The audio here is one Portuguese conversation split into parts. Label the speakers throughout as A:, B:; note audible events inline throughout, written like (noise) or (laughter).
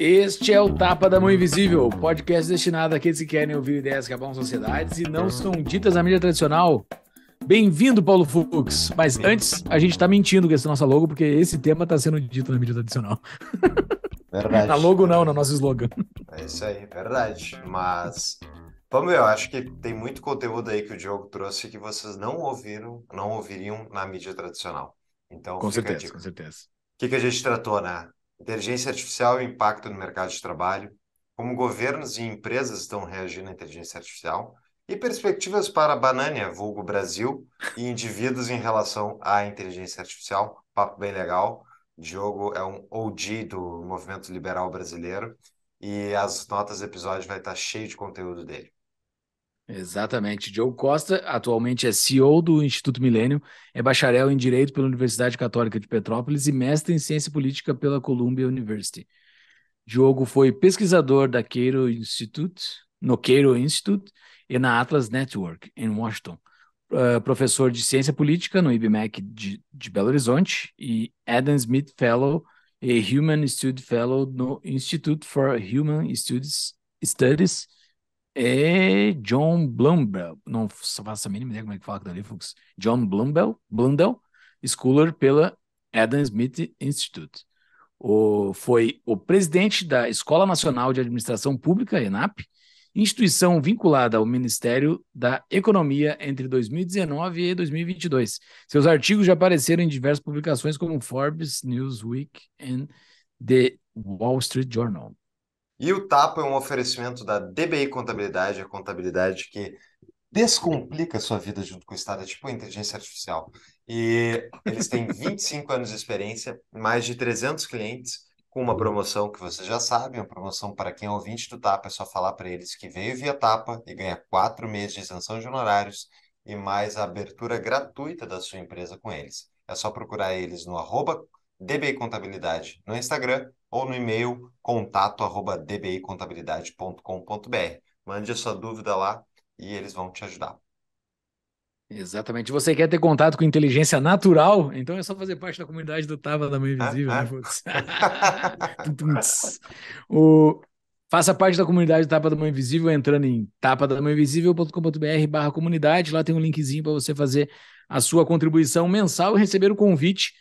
A: Este é o Tapa da Mão Invisível, podcast destinado àqueles que querem ouvir ideias que acabam sociedades e não são ditas na mídia tradicional. Bem-vindo, Paulo Fux. Mas antes, a gente tá mentindo com esse nossa logo, porque esse tema tá sendo dito na mídia tradicional. Verdade. (laughs) na logo não, no nosso slogan.
B: É isso aí, verdade. Mas, vamos ver, eu acho que tem muito conteúdo aí que o Diogo trouxe que vocês não ouviram, não ouviriam na mídia tradicional. Então, com certeza, com certeza. O que, que a gente tratou, né? Inteligência artificial e impacto no mercado de trabalho, como governos e empresas estão reagindo à inteligência artificial, e perspectivas para Banânia, vulgo Brasil, e indivíduos em relação à inteligência artificial. Papo bem legal. Diogo é um OG do movimento liberal brasileiro
A: e as notas do episódio vai estar cheio de conteúdo dele. Exatamente. Diogo Costa atualmente é CEO do Instituto Milênio, é bacharel em Direito pela Universidade Católica de Petrópolis e mestre em Ciência Política pela Columbia University. Diogo foi pesquisador da Cato Institute, no Cato Institute, e na Atlas Network, em Washington. Uh, professor de Ciência Política no IBMEC de, de Belo Horizonte e Adam Smith Fellow e Human Studies Fellow no Institute for Human Studies, Studies e John Blumbell, não faço a mínima ideia como é que fala aquilo ali, Fux. John Blumbell, Blundell, Scholar pela Adam Smith Institute. O, foi o presidente da Escola Nacional de Administração Pública, ENAP, instituição vinculada ao Ministério da Economia entre 2019 e 2022. Seus artigos já apareceram em diversas publicações como Forbes, Newsweek e The Wall Street Journal.
B: E o TAPO é um oferecimento da DBI Contabilidade, a contabilidade que descomplica a sua vida junto com o Estado, é tipo inteligência artificial. E eles têm 25 anos de experiência, mais de 300 clientes, com uma promoção que você já sabe, uma promoção para quem é ouvinte do Tapa, é só falar para eles que veio via Tapa e ganha quatro meses de isenção de honorários e mais a abertura gratuita da sua empresa com eles. É só procurar eles no arroba dbicontabilidade no Instagram ou no e-mail contato arroba dbicontabilidade.com.br. Mande a sua dúvida lá e eles vão te
A: ajudar. Exatamente. Você quer ter contato com inteligência natural? Então é só fazer parte da comunidade do Tava da Mãe Invisível, né? ah, ah. né, (laughs) o Faça parte da comunidade do Tapa da Mãe Invisível entrando em tapadamãeinvisível.com.br barra comunidade. Lá tem um linkzinho para você fazer a sua contribuição mensal e receber o convite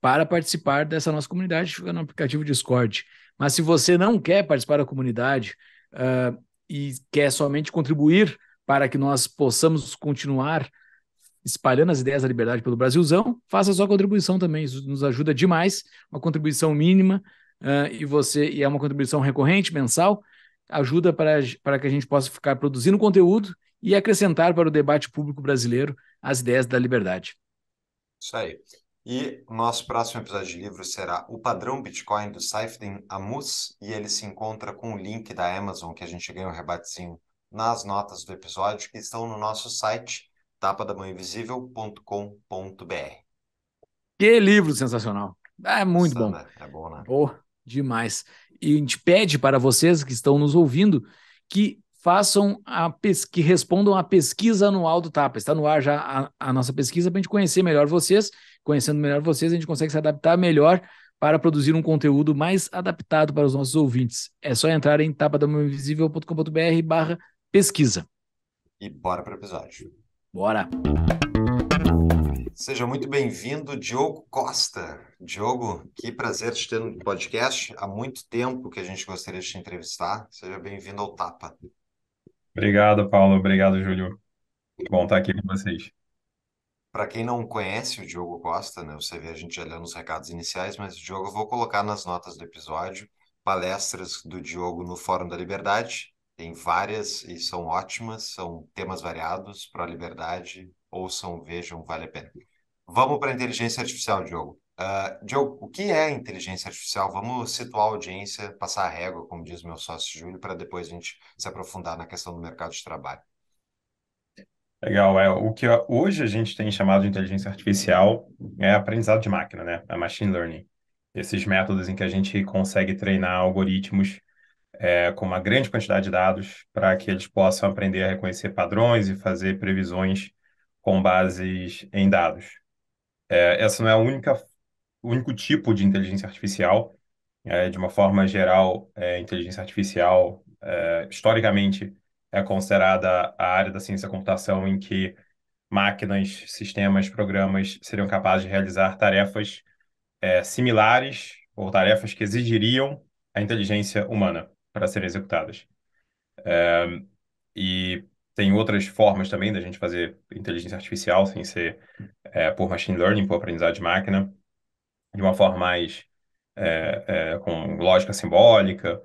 A: para participar dessa nossa comunidade, fica no aplicativo Discord. Mas se você não quer participar da comunidade uh, e quer somente contribuir para que nós possamos continuar espalhando as ideias da liberdade pelo Brasilzão, faça sua contribuição também, isso nos ajuda demais, uma contribuição mínima, uh, e você e é uma contribuição recorrente, mensal, ajuda para, para que a gente possa ficar produzindo conteúdo e acrescentar para o debate público brasileiro as ideias da liberdade. Isso aí. E
B: nosso próximo episódio de livro será O Padrão Bitcoin do Saifedin Amus, e ele se encontra com o link da Amazon que a gente ganha um rebatezinho nas notas do episódio, que estão no nosso site tapadamãoinvisível.com.br.
A: Que livro sensacional! É muito bom. Né? É bom, né? Oh, demais. E a gente pede para vocês que estão nos ouvindo que façam a que respondam à pesquisa anual do TAPA. Está no ar já a, a nossa pesquisa para a gente conhecer melhor vocês. Conhecendo melhor vocês, a gente consegue se adaptar melhor para produzir um conteúdo mais adaptado para os nossos ouvintes. É só entrar em tapadamãoinvisívelcombr barra pesquisa.
B: E bora para o episódio. Bora! Seja muito bem-vindo, Diogo Costa. Diogo, que prazer te ter no podcast. Há muito tempo que a gente gostaria de te entrevistar. Seja bem-vindo ao Tapa.
C: Obrigado, Paulo. Obrigado, Júlio. Bom estar aqui com vocês.
B: Para quem não conhece o Diogo Costa, né, você vê a gente já lendo os recados iniciais, mas o Diogo eu vou colocar nas notas do episódio palestras do Diogo no Fórum da Liberdade tem várias e são ótimas, são temas variados, para a liberdade, ouçam, vejam, vale a pena. Vamos para a inteligência artificial, Diogo. Uh, Diogo, o que é inteligência artificial? Vamos situar a audiência, passar a régua, como diz meu sócio Júlio, para depois a gente se aprofundar na questão do mercado de trabalho.
C: Legal, é o que hoje a gente tem chamado de inteligência artificial é aprendizado de máquina, né? A é machine learning. Esses métodos em que a gente consegue treinar algoritmos é, com uma grande quantidade de dados para que eles possam aprender a reconhecer padrões e fazer previsões com bases em dados. É, essa não é a única, o único tipo de inteligência artificial. É, de uma forma geral, é, inteligência artificial, é, historicamente, é considerada a área da ciência da computação em que máquinas, sistemas, programas seriam capazes de realizar tarefas é, similares ou tarefas que exigiriam a inteligência humana para serem executadas. e tem outras formas também da gente fazer inteligência artificial sem ser é, por machine learning, por aprendizado de máquina, de uma forma mais é, é, com lógica simbólica.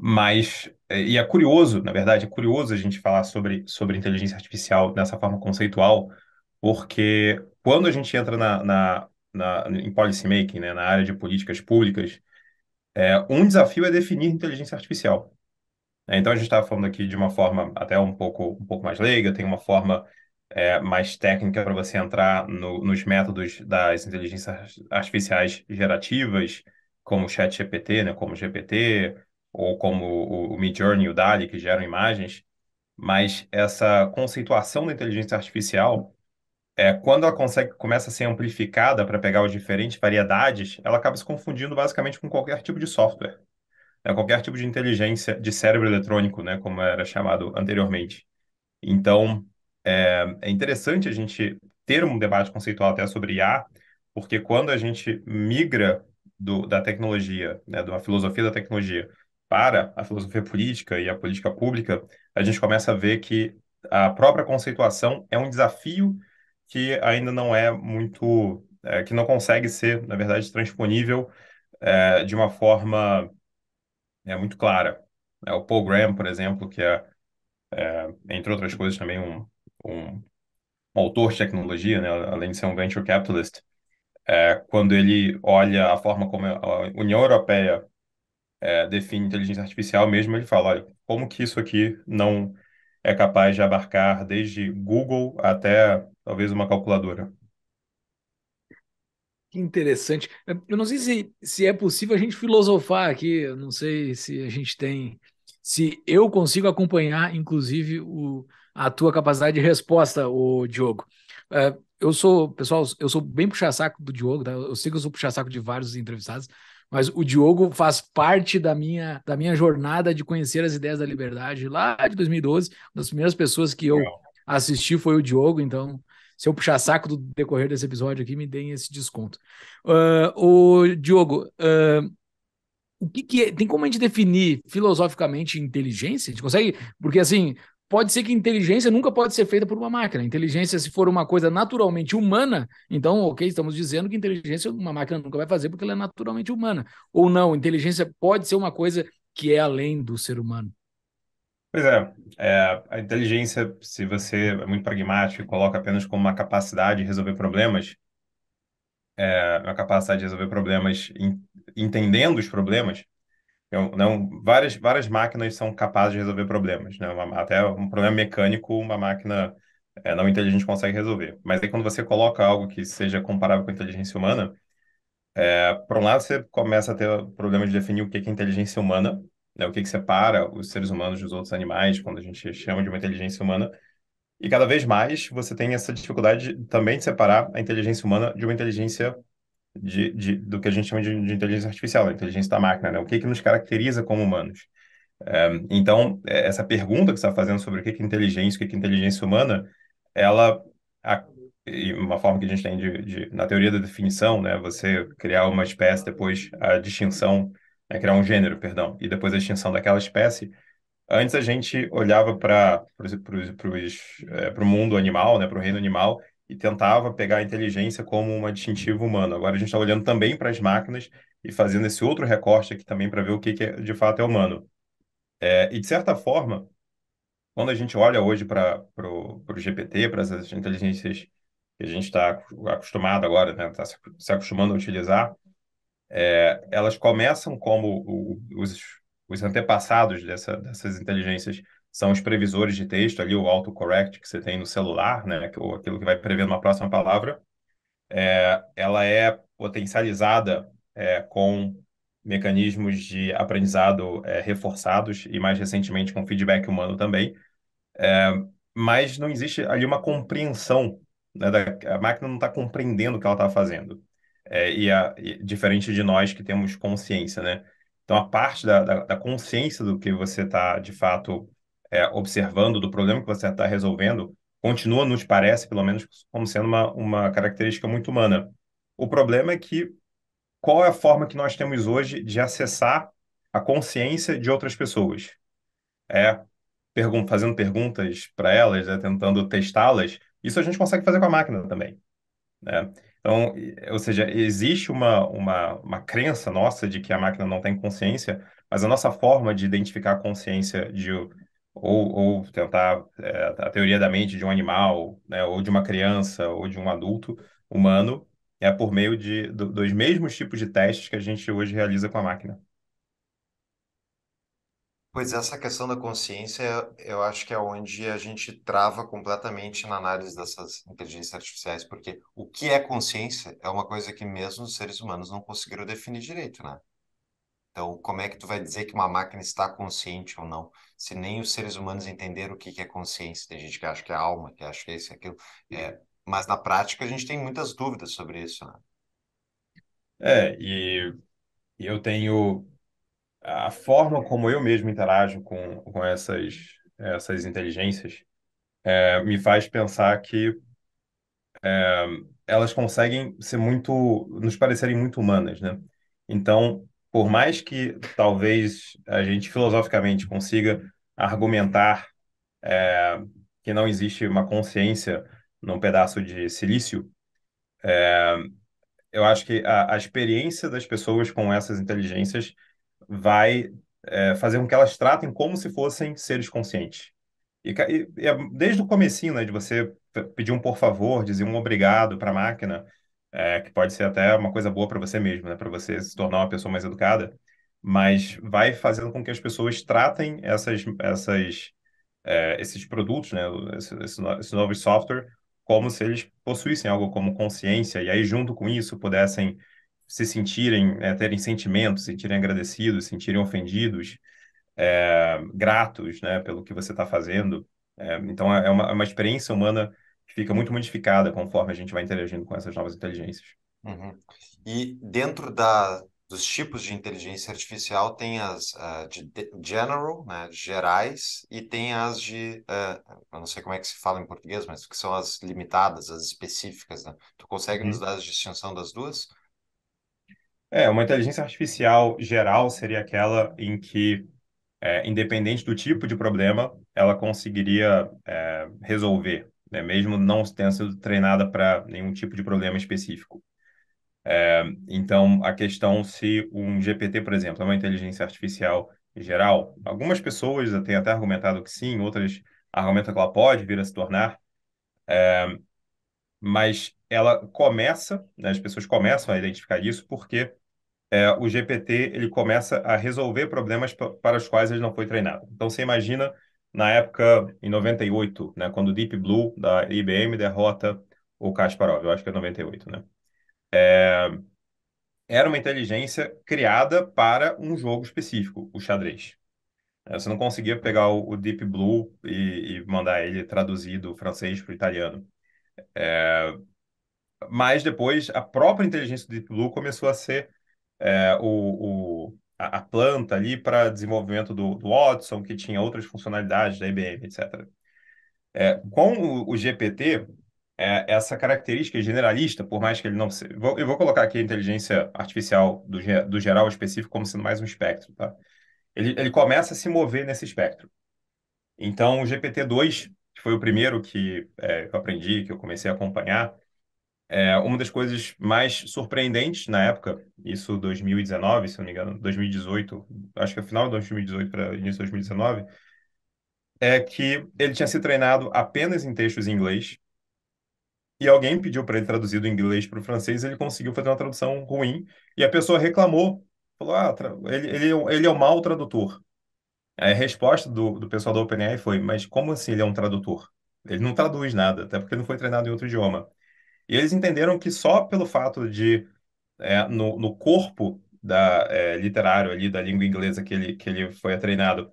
C: mas, e é curioso, na verdade, é curioso a gente falar sobre, sobre inteligência artificial dessa forma conceitual, porque quando a gente entra na, na, na, em policy making, né, na área de políticas públicas, é, um desafio é definir inteligência artificial. É, então, a gente estava falando aqui de uma forma até um pouco, um pouco mais leiga, tem uma forma é, mais técnica para você entrar no, nos métodos das inteligências artificiais gerativas, como o ChatGPT, né, como o GPT, ou como o, o Midjourney e o DALI, que geram imagens. Mas essa conceituação da inteligência artificial é, quando ela consegue, começa a ser amplificada para pegar as diferentes variedades, ela acaba se confundindo basicamente com qualquer tipo de software, né? qualquer tipo de inteligência de cérebro eletrônico, né? como era chamado anteriormente. Então, é, é interessante a gente ter um debate conceitual até sobre IA, porque quando a gente migra do, da tecnologia, né, de uma filosofia da tecnologia, para a filosofia política e a política pública, a gente começa a ver que a própria conceituação é um desafio que ainda não é muito, é, que não consegue ser, na verdade, transponível é, de uma forma é, muito clara. É, o Paul Graham, por exemplo, que é, é entre outras coisas, também um, um, um, autor de tecnologia, né, além de ser um venture capitalist, é, quando ele olha a forma como a União Europeia é, define inteligência artificial mesmo, ele fala, olha, como que isso aqui não é capaz de abarcar desde Google até talvez uma calculadora.
A: Que interessante. Eu não sei se, se é possível a gente filosofar aqui, eu não sei se a gente tem. Se eu consigo acompanhar, inclusive, o, a tua capacidade de resposta, o Diogo. É, eu sou, pessoal, eu sou bem puxa-saco do Diogo, tá? Eu sei que eu sou puxa-saco de vários entrevistados, mas o Diogo faz parte da minha, da minha jornada de conhecer as ideias da liberdade lá de 2012. Uma das primeiras pessoas que eu assisti foi o Diogo, então se eu puxar saco do decorrer desse episódio aqui, me deem esse desconto. Uh, o Diogo, uh, o que, que é, tem como a gente definir filosoficamente inteligência? A gente consegue, porque assim, pode ser que inteligência nunca pode ser feita por uma máquina. Inteligência, se for uma coisa naturalmente humana, então, ok, estamos dizendo que inteligência uma máquina nunca vai fazer porque ela é naturalmente humana. Ou não, inteligência pode ser uma coisa que é além do ser humano.
C: Pois é, é a inteligência, se você é muito pragmático e coloca apenas como uma capacidade de resolver problemas, é, uma capacidade de resolver problemas, entendendo os problemas, não, né, várias, várias máquinas são capazes de resolver problemas, né? Uma, até um problema mecânico, uma máquina é, não inteligente consegue resolver. Mas aí quando você coloca algo que seja comparável com a inteligência humana, é, por um lado você começa a ter problema de definir o que é inteligência humana, né? O que, que separa os seres humanos dos outros animais, quando a gente chama de uma inteligência humana. E cada vez mais você tem essa dificuldade também de separar a inteligência humana de uma inteligência de, de, do que a gente chama de, de inteligência artificial, inteligência da máquina, né? O que, que nos caracteriza como humanos? É, então, é, essa pergunta que você está fazendo sobre o que, que é inteligência, o que, que é inteligência humana, ela, a, uma forma que a gente tem de, de, na teoria da definição, né? Você criar uma espécie, depois a distinção, né, criar um gênero, perdão, e depois a extinção daquela espécie, antes a gente olhava para é, o mundo animal, né, para o reino animal, e tentava pegar a inteligência como uma distintiva humana. Agora a gente está olhando também para as máquinas e fazendo esse outro recorte aqui também para ver o que, que é, de fato é humano. É, e de certa forma, quando a gente olha hoje para o GPT, para essas inteligências que a gente está acostumado agora, né, está se acostumando a utilizar, é, elas começam como os, os antepassados dessa, dessas inteligências são os previsores de texto, ali o autocorrect que você tem no celular, né, ou aquilo que vai prever uma próxima palavra, é, ela é potencializada é, com mecanismos de aprendizado é, reforçados e mais recentemente com feedback humano também, é, mas não existe ali uma compreensão, né, da, a máquina não está compreendendo o que ela está fazendo, é, e, a, e, diferente de nós que temos consciência, né? Então, a parte da, da, da consciência do que você está, de fato, é, observando do problema que você está resolvendo, continua, nos parece, pelo menos, como sendo uma, uma característica muito humana. O problema é que qual é a forma que nós temos hoje de acessar a consciência de outras pessoas? É pergun fazendo perguntas para elas, né, tentando testá-las. Isso a gente consegue fazer com a máquina também. Né? Então, ou seja, existe uma, uma, uma crença nossa de que a máquina não tem consciência, mas a nossa forma de identificar a consciência de, ou, ou tentar é, a teoria da mente de um animal, né, ou de uma criança, ou de um adulto humano, é por meio de, do, dos mesmos tipos de testes que a gente hoje realiza com a máquina.
B: Pois essa questão da consciência, eu acho que é onde a gente trava completamente na análise dessas inteligências artificiais, porque o que é consciência é uma coisa que mesmo os seres humanos não conseguiram definir direito, né? Então, como é que tu vai dizer que uma máquina está consciente ou não? Se nem os seres humanos entenderam o que, é consciência. Tem gente que acha que é alma, que acha que é isso, é aquilo. É, mas na prática a gente tem muitas dúvidas sobre isso, né? É, e eu tenho a forma como
C: eu mesmo interajo com, com essas, essas inteligências é, me faz pensar que é, elas conseguem ser muito, nos parecerem muito humanas, né? Então, por mais que talvez a gente filosoficamente consiga argumentar é, que não existe uma consciência num pedaço de silício, é, eu acho que a, a, experiência das pessoas com essas inteligências vai é, fazer com que elas tratem como se fossem seres conscientes. E, e, e é desde o comecinho, né, de você pedir um por favor, dizer um obrigado para a máquina, é, que pode ser até uma coisa boa para você mesmo, né? Para você se tornar uma pessoa mais educada, mas vai fazendo com que as pessoas tratem essas, essas, é, esses produtos, né? Esse, esse, esse novo software como se eles possuíssem algo como consciência e aí junto com isso pudessem se sentirem, é, terem sentimentos, sentirem agradecidos, sentirem ofendidos, é, gratos, né, pelo que você está fazendo. É, então é, é uma, é uma, experiência humana fica muito modificada conforme a gente vai interagindo com essas novas inteligências.
B: Uhum. E dentro da, dos tipos de inteligência artificial tem as uh, de general, né, gerais, e tem as de, uh, eu não sei como é que se fala em português, mas que são as limitadas, as específicas. Né? Tu consegue uhum. nos dar a distinção das duas?
C: É, uma inteligência artificial geral seria aquela em que, é, independente do tipo de problema, ela conseguiria é, resolver né? mesmo não tendo sido treinada para nenhum tipo de problema específico. É, então, a questão se um GPT, por exemplo, é uma inteligência artificial geral, algumas pessoas têm até argumentado que sim, outras argumentam que ela pode vir a se tornar, é, mas ela começa, né, as pessoas começam a identificar isso porque é, o GPT ele começa a resolver problemas para os quais ele não foi treinado. Então, você imagina na época, em 98, né, quando o Deep Blue da IBM derrota o Kasparov, eu acho que é 98, né? É... Era uma inteligência criada para um jogo específico, o xadrez. É, você não conseguia pegar o, Deep Blue e, e mandar ele traduzido do francês para o italiano. É... Mas depois, a própria inteligência do Deep Blue começou a ser é, o, o a, a planta ali para desenvolvimento do, do, Watson, que tinha outras funcionalidades da IBM, etc. É, com o, o GPT, é, essa característica é generalista, por mais que ele não seja. Vou, eu vou colocar aqui a inteligência artificial do, do geral específico como sendo mais um espectro, tá? Ele, ele começa a se mover nesse espectro. Então, o GPT-2, que foi o primeiro que é, eu aprendi, que eu comecei a acompanhar, é, uma das coisas mais surpreendentes na época, isso 2019, se eu não me engano, 2018, acho que é final de 2018 para início de 2019, é que ele tinha se treinado apenas em textos em inglês e alguém pediu para ele traduzir do inglês para o francês, ele conseguiu fazer uma tradução ruim e a pessoa reclamou, falou, ah, ele, ele, ele é um mau tradutor. A resposta do, do pessoal da OpenAI foi, mas como assim ele é um tradutor? Ele não traduz nada, até porque não foi treinado em outro idioma. E eles entenderam que só pelo fato de, é, no, no corpo da, é, literário ali, da língua inglesa que ele, que ele foi treinado,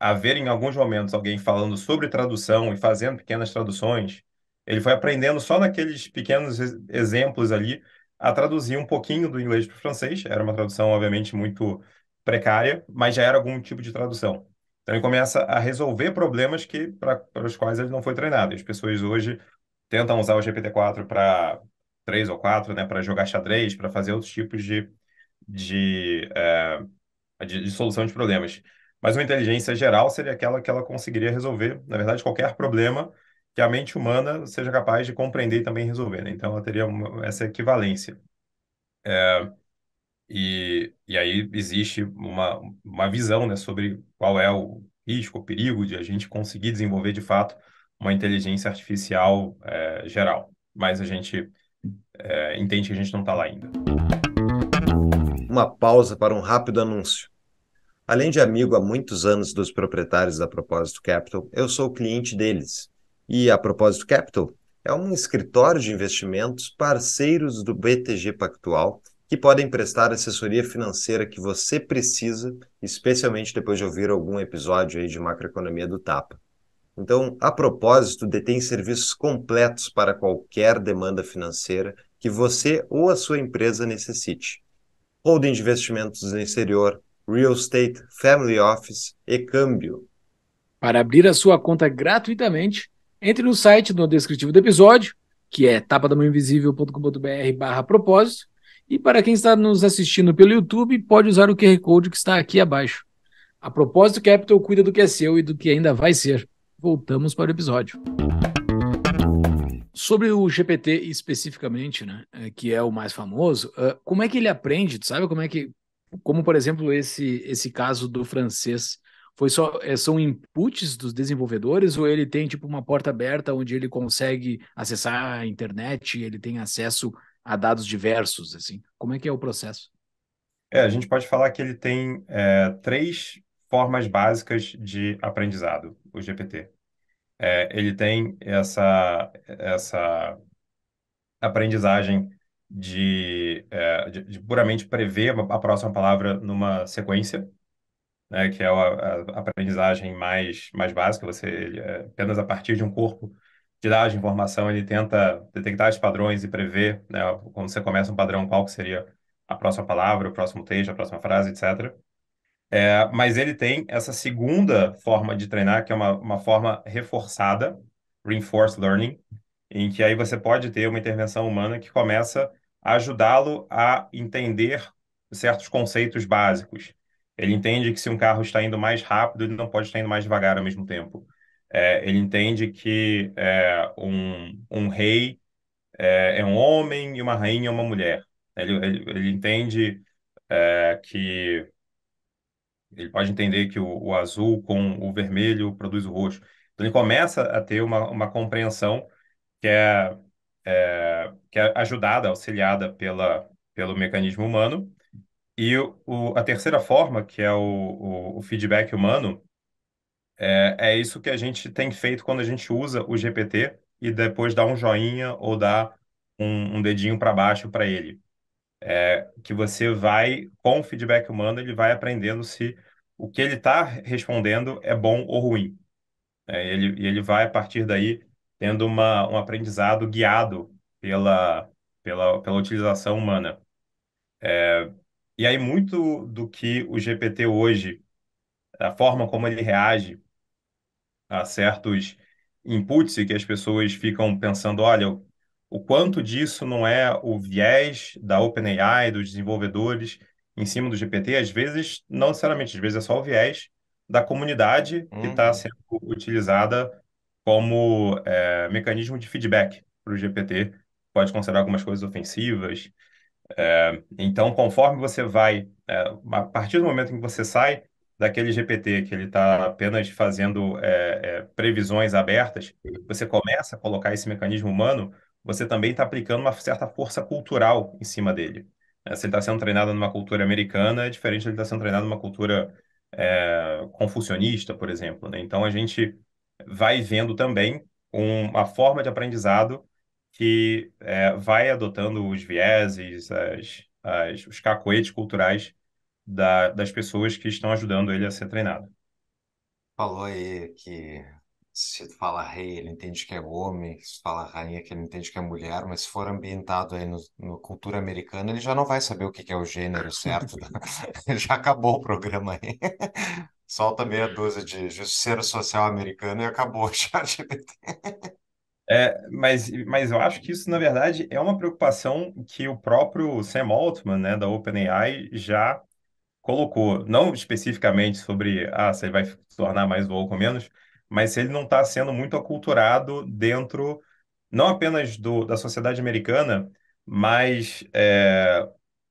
C: haver em alguns momentos alguém falando sobre tradução e fazendo pequenas traduções, ele foi aprendendo só naqueles pequenos exemplos ali a traduzir um pouquinho do inglês para o francês. Era uma tradução, obviamente, muito precária, mas já era algum tipo de tradução. Então ele começa a resolver problemas que para os quais ele não foi treinado. As pessoas hoje tentam usar o GPT-4 para três ou quatro, né, para jogar xadrez, para fazer outros tipos de, de, é, de, de solução de problemas. Mas uma inteligência geral seria aquela que ela conseguiria resolver, na verdade, qualquer problema que a mente humana seja capaz de compreender e também resolver. Né? Então, ela teria uma, essa equivalência. É, e, e aí existe uma, uma visão né, sobre qual é o risco, o perigo de a gente conseguir desenvolver de fato uma inteligência artificial é, geral, mas a gente é, entende que a gente não está lá ainda.
B: Uma pausa para um rápido anúncio. Além de amigo há muitos anos dos proprietários da Propósito Capital, eu sou cliente deles. E a Propósito Capital é um escritório de investimentos parceiros do BTG Pactual que podem prestar assessoria financeira que você precisa, especialmente depois de ouvir algum episódio aí de macroeconomia do Tapa. Então, a propósito, detém serviços completos para qualquer demanda financeira que você ou a sua empresa necessite. Holding de investimentos no exterior, real estate, family office
A: e câmbio. Para abrir a sua conta gratuitamente, entre no site no descritivo do episódio, que é tapadamãoinvisível.com.br barra propósito, e para quem está nos assistindo pelo YouTube, pode usar o QR Code que está aqui abaixo. A propósito, Capital cuida do que é seu e do que ainda vai ser voltamos para o episódio. Sobre o GPT especificamente, né, é, que é o mais famoso, uh, como é que ele aprende? Tu sabe como é que, como por exemplo esse esse caso do francês, foi só é, são inputs dos desenvolvedores ou ele tem tipo uma porta aberta onde ele consegue acessar a internet, ele tem acesso a dados diversos, assim? Como é que é o processo? É, a gente pode falar que ele tem é, três
C: formas básicas de aprendizado, o GPT. É, ele tem essa, essa aprendizagem de, é, de, de, puramente prever a próxima palavra numa sequência, né, que é a, a, aprendizagem mais, mais básica, você ele, é, apenas a partir de um corpo de dados de informação, ele tenta detectar os padrões e prever, né, quando você começa um padrão, qual que seria a próxima palavra, o próximo texto, a próxima frase, etc. É, mas ele tem essa segunda forma de treinar, que é uma, uma forma reforçada, reinforced learning, em que aí você pode ter uma intervenção humana que começa a ajudá-lo a entender certos conceitos básicos. Ele entende que se um carro está indo mais rápido, ele não pode estar indo mais devagar ao mesmo tempo. É, ele entende que é, um, um rei é, é, um homem e uma rainha é uma mulher. Ele, ele, ele entende é, que ele pode entender que o, o azul com o vermelho produz o roxo. Então ele começa a ter uma, uma compreensão que é, é, que é ajudada, auxiliada pela, pelo mecanismo humano. E o, a terceira forma, que é o, o feedback humano, é, é, isso que a gente tem feito quando a gente usa o GPT e depois dá um joinha ou dá um, um dedinho para baixo para ele é, que você vai, com o feedback humano, ele vai aprendendo se o que ele está respondendo é bom ou ruim. É, ele, ele vai, a partir daí, tendo uma, um aprendizado guiado pela, pela, pela utilização humana. É, e aí, muito do que o GPT hoje, a forma como ele reage a certos inputs e que as pessoas ficam pensando, olha, o quanto disso não é o viés da OpenAI, dos desenvolvedores em cima do GPT, às vezes, não necessariamente, às vezes é só o viés da comunidade tá uhum. que está sendo utilizada como é, mecanismo de feedback para o GPT. Pode considerar algumas coisas ofensivas. É, então, conforme você vai, é, a partir do momento em que você sai daquele GPT, que ele está apenas fazendo é, é, previsões abertas, você começa a colocar esse mecanismo humano você também está aplicando uma certa força cultural em cima dele. Né? Se ele está sendo treinado numa cultura americana, é diferente de ele estar tá sendo treinado numa cultura é, confucionista, por exemplo. Né? Então, a gente vai vendo também uma forma de aprendizado que é, vai adotando os vieses, as, as, os cacoetes culturais da, das pessoas que estão ajudando ele a ser treinado.
B: Falou aí que se fala rei, ele entende que é homem, se fala rainha, que ele entende que é mulher, mas se for ambientado aí no, cultura americana, ele já não vai saber o que, que é o gênero, certo? Né? (laughs) já acabou o programa aí. (laughs) Solta meia dúzia de justiceiro social americano e acabou o (laughs) chat
C: É, mas, mas eu acho que isso, na verdade, é uma preocupação que o próprio Sam Altman, né, da OpenAI, já colocou. Não especificamente sobre, ah, você vai se tornar mais woke ou menos, mas se ele não está sendo muito aculturado dentro, não apenas do, da sociedade americana, mas é,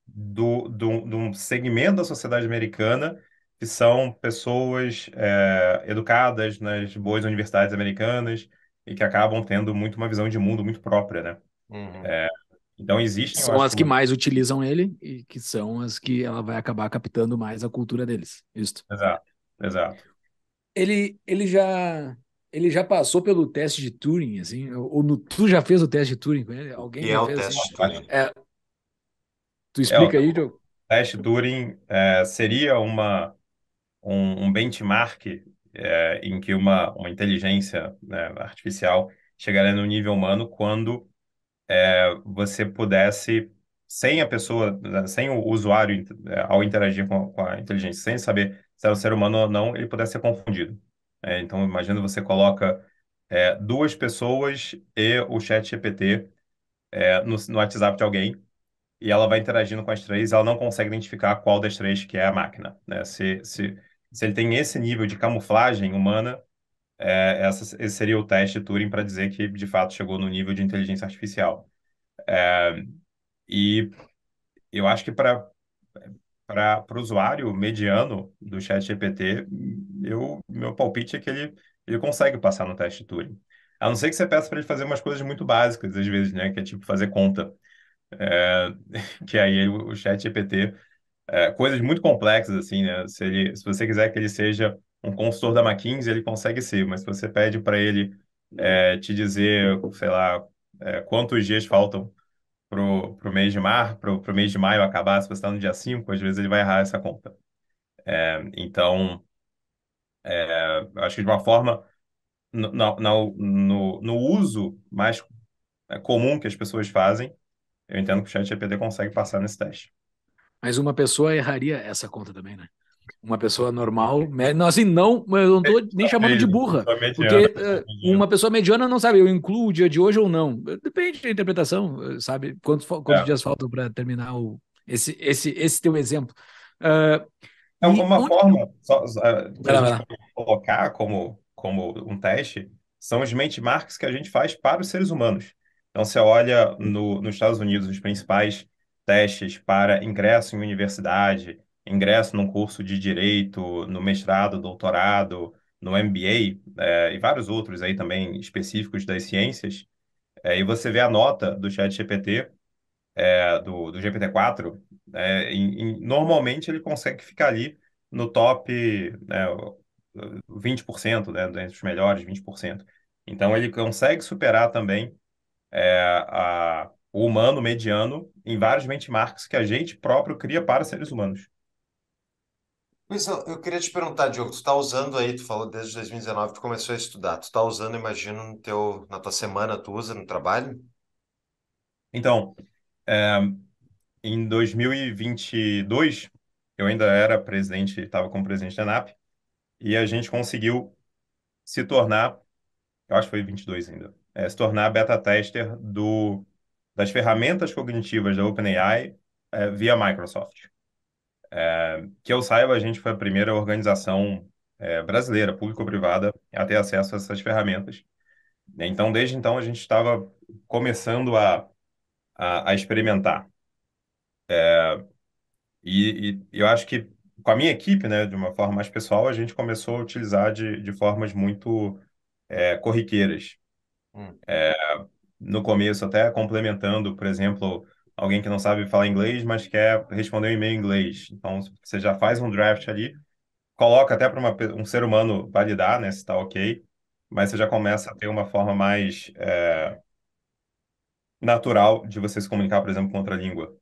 C: do, do, do segmento da sociedade americana que são pessoas é, educadas nas boas universidades americanas e que acabam tendo muito uma visão de mundo muito própria, né? Uhum. É, então existem são as que muito... mais utilizam
A: ele e que são as que ela vai acabar captando mais a cultura deles. Isso. Exato, exato ele, ele já ele já passou pelo teste de Turing, assim, ou no, tu já fez o teste de Turing com ele? Alguém e já é fez? Teste assim? de Turing. É, tu é, explica é, aí, Diogo?
C: O teste Turing é, seria uma, um, um benchmark é, em que uma, uma inteligência né, artificial chegaria no nível humano quando é, você pudesse, sem a pessoa, sem o usuário ao interagir com, com a inteligência, sem saber se era um ser humano ou não, ele pudesse ser confundido. É, então, imagina você coloca é, duas pessoas e o chat GPT é, no, no WhatsApp de alguém, e ela vai interagindo com as três, ela não consegue identificar qual das três que é a máquina. Né? Se, se, se ele tem esse nível de camuflagem humana, é, essa, esse seria o teste Turing para dizer que, de fato, chegou no nível de inteligência artificial. É, e eu acho que para para o usuário mediano do chat GPT, eu, meu palpite é que ele, ele consegue passar no teste Turing. A não ser que você peça para ele fazer umas coisas muito básicas, às vezes, né? Que é tipo fazer conta. É, (laughs) que aí o chat GPT, é, coisas muito complexas, assim, né? Se, ele, se você quiser que ele seja um consultor da McKinsey, ele consegue ser, mas se você pede para ele é, te dizer, sei lá, é, quantos dias faltam pro, o mês de março, pro, o mês de maio acabar, se você está no dia 5, às vezes ele vai errar essa conta. É, então, é, acho que de uma forma, no, no, no, no uso
A: mais é, comum que as pessoas fazem, eu entendo que o ChatGPT consegue passar nesse teste. Mas uma pessoa erraria essa conta também, né? Uma pessoa normal, não, assim, não, eu não estou nem é, chamando de burra. Porque eh, uma pessoa mediana não sabe, eu incluo o dia de hoje ou não. Depende da interpretação, sabe? Quantos, quantos é. dias faltam para terminar o, esse, esse, esse teu exemplo? Uh, é uma onde... forma só, eh,
C: colocar como, como um teste são os benchmarks que a gente faz para os seres humanos. Então, você olha no, nos Estados Unidos os principais testes para ingresso em universidade, ingresso num curso de direito, no mestrado, doutorado, no MBA é, eh, e vários outros aí também específicos das ciências, é, e você vê a nota do chat GPT, é, eh, do, do GPT-4, né, normalmente ele consegue ficar ali no top né, 20%, né, entre os melhores 20%. Então ele consegue superar também a, o humano mediano em vários benchmarks que a gente próprio cria para seres humanos.
B: Luiz, eu, eu queria te perguntar, Diogo, tu está usando aí, tu falou desde 2019 tu começou a estudar, tu está usando, imagino, no teu, na tua semana, tu usa no trabalho? Então, é, em
C: 2022, eu ainda era presidente, estava como presidente da ANAP, e a gente conseguiu se tornar, eu acho que foi 22 ainda, é, se tornar beta tester do, das ferramentas cognitivas da OpenAI é, via Microsoft. É, que eu saiba, a gente foi a primeira organização é, brasileira, público-privada, a ter acesso a essas ferramentas. Né? Então, desde então, a gente estava começando a, a, a experimentar. É, e, e, eu acho que com a minha equipe, né, de uma forma mais pessoal, a gente começou a utilizar de, de formas muito é, corriqueiras. Hum. É, no começo, até complementando, por exemplo, alguém que não sabe falar inglês, mas quer responder um e-mail em inglês. Então, você já faz um draft ali, coloca até para um ser humano validar, né, se está ok, mas você já começa a ter uma forma mais é, natural de você se comunicar, por exemplo, com outra língua.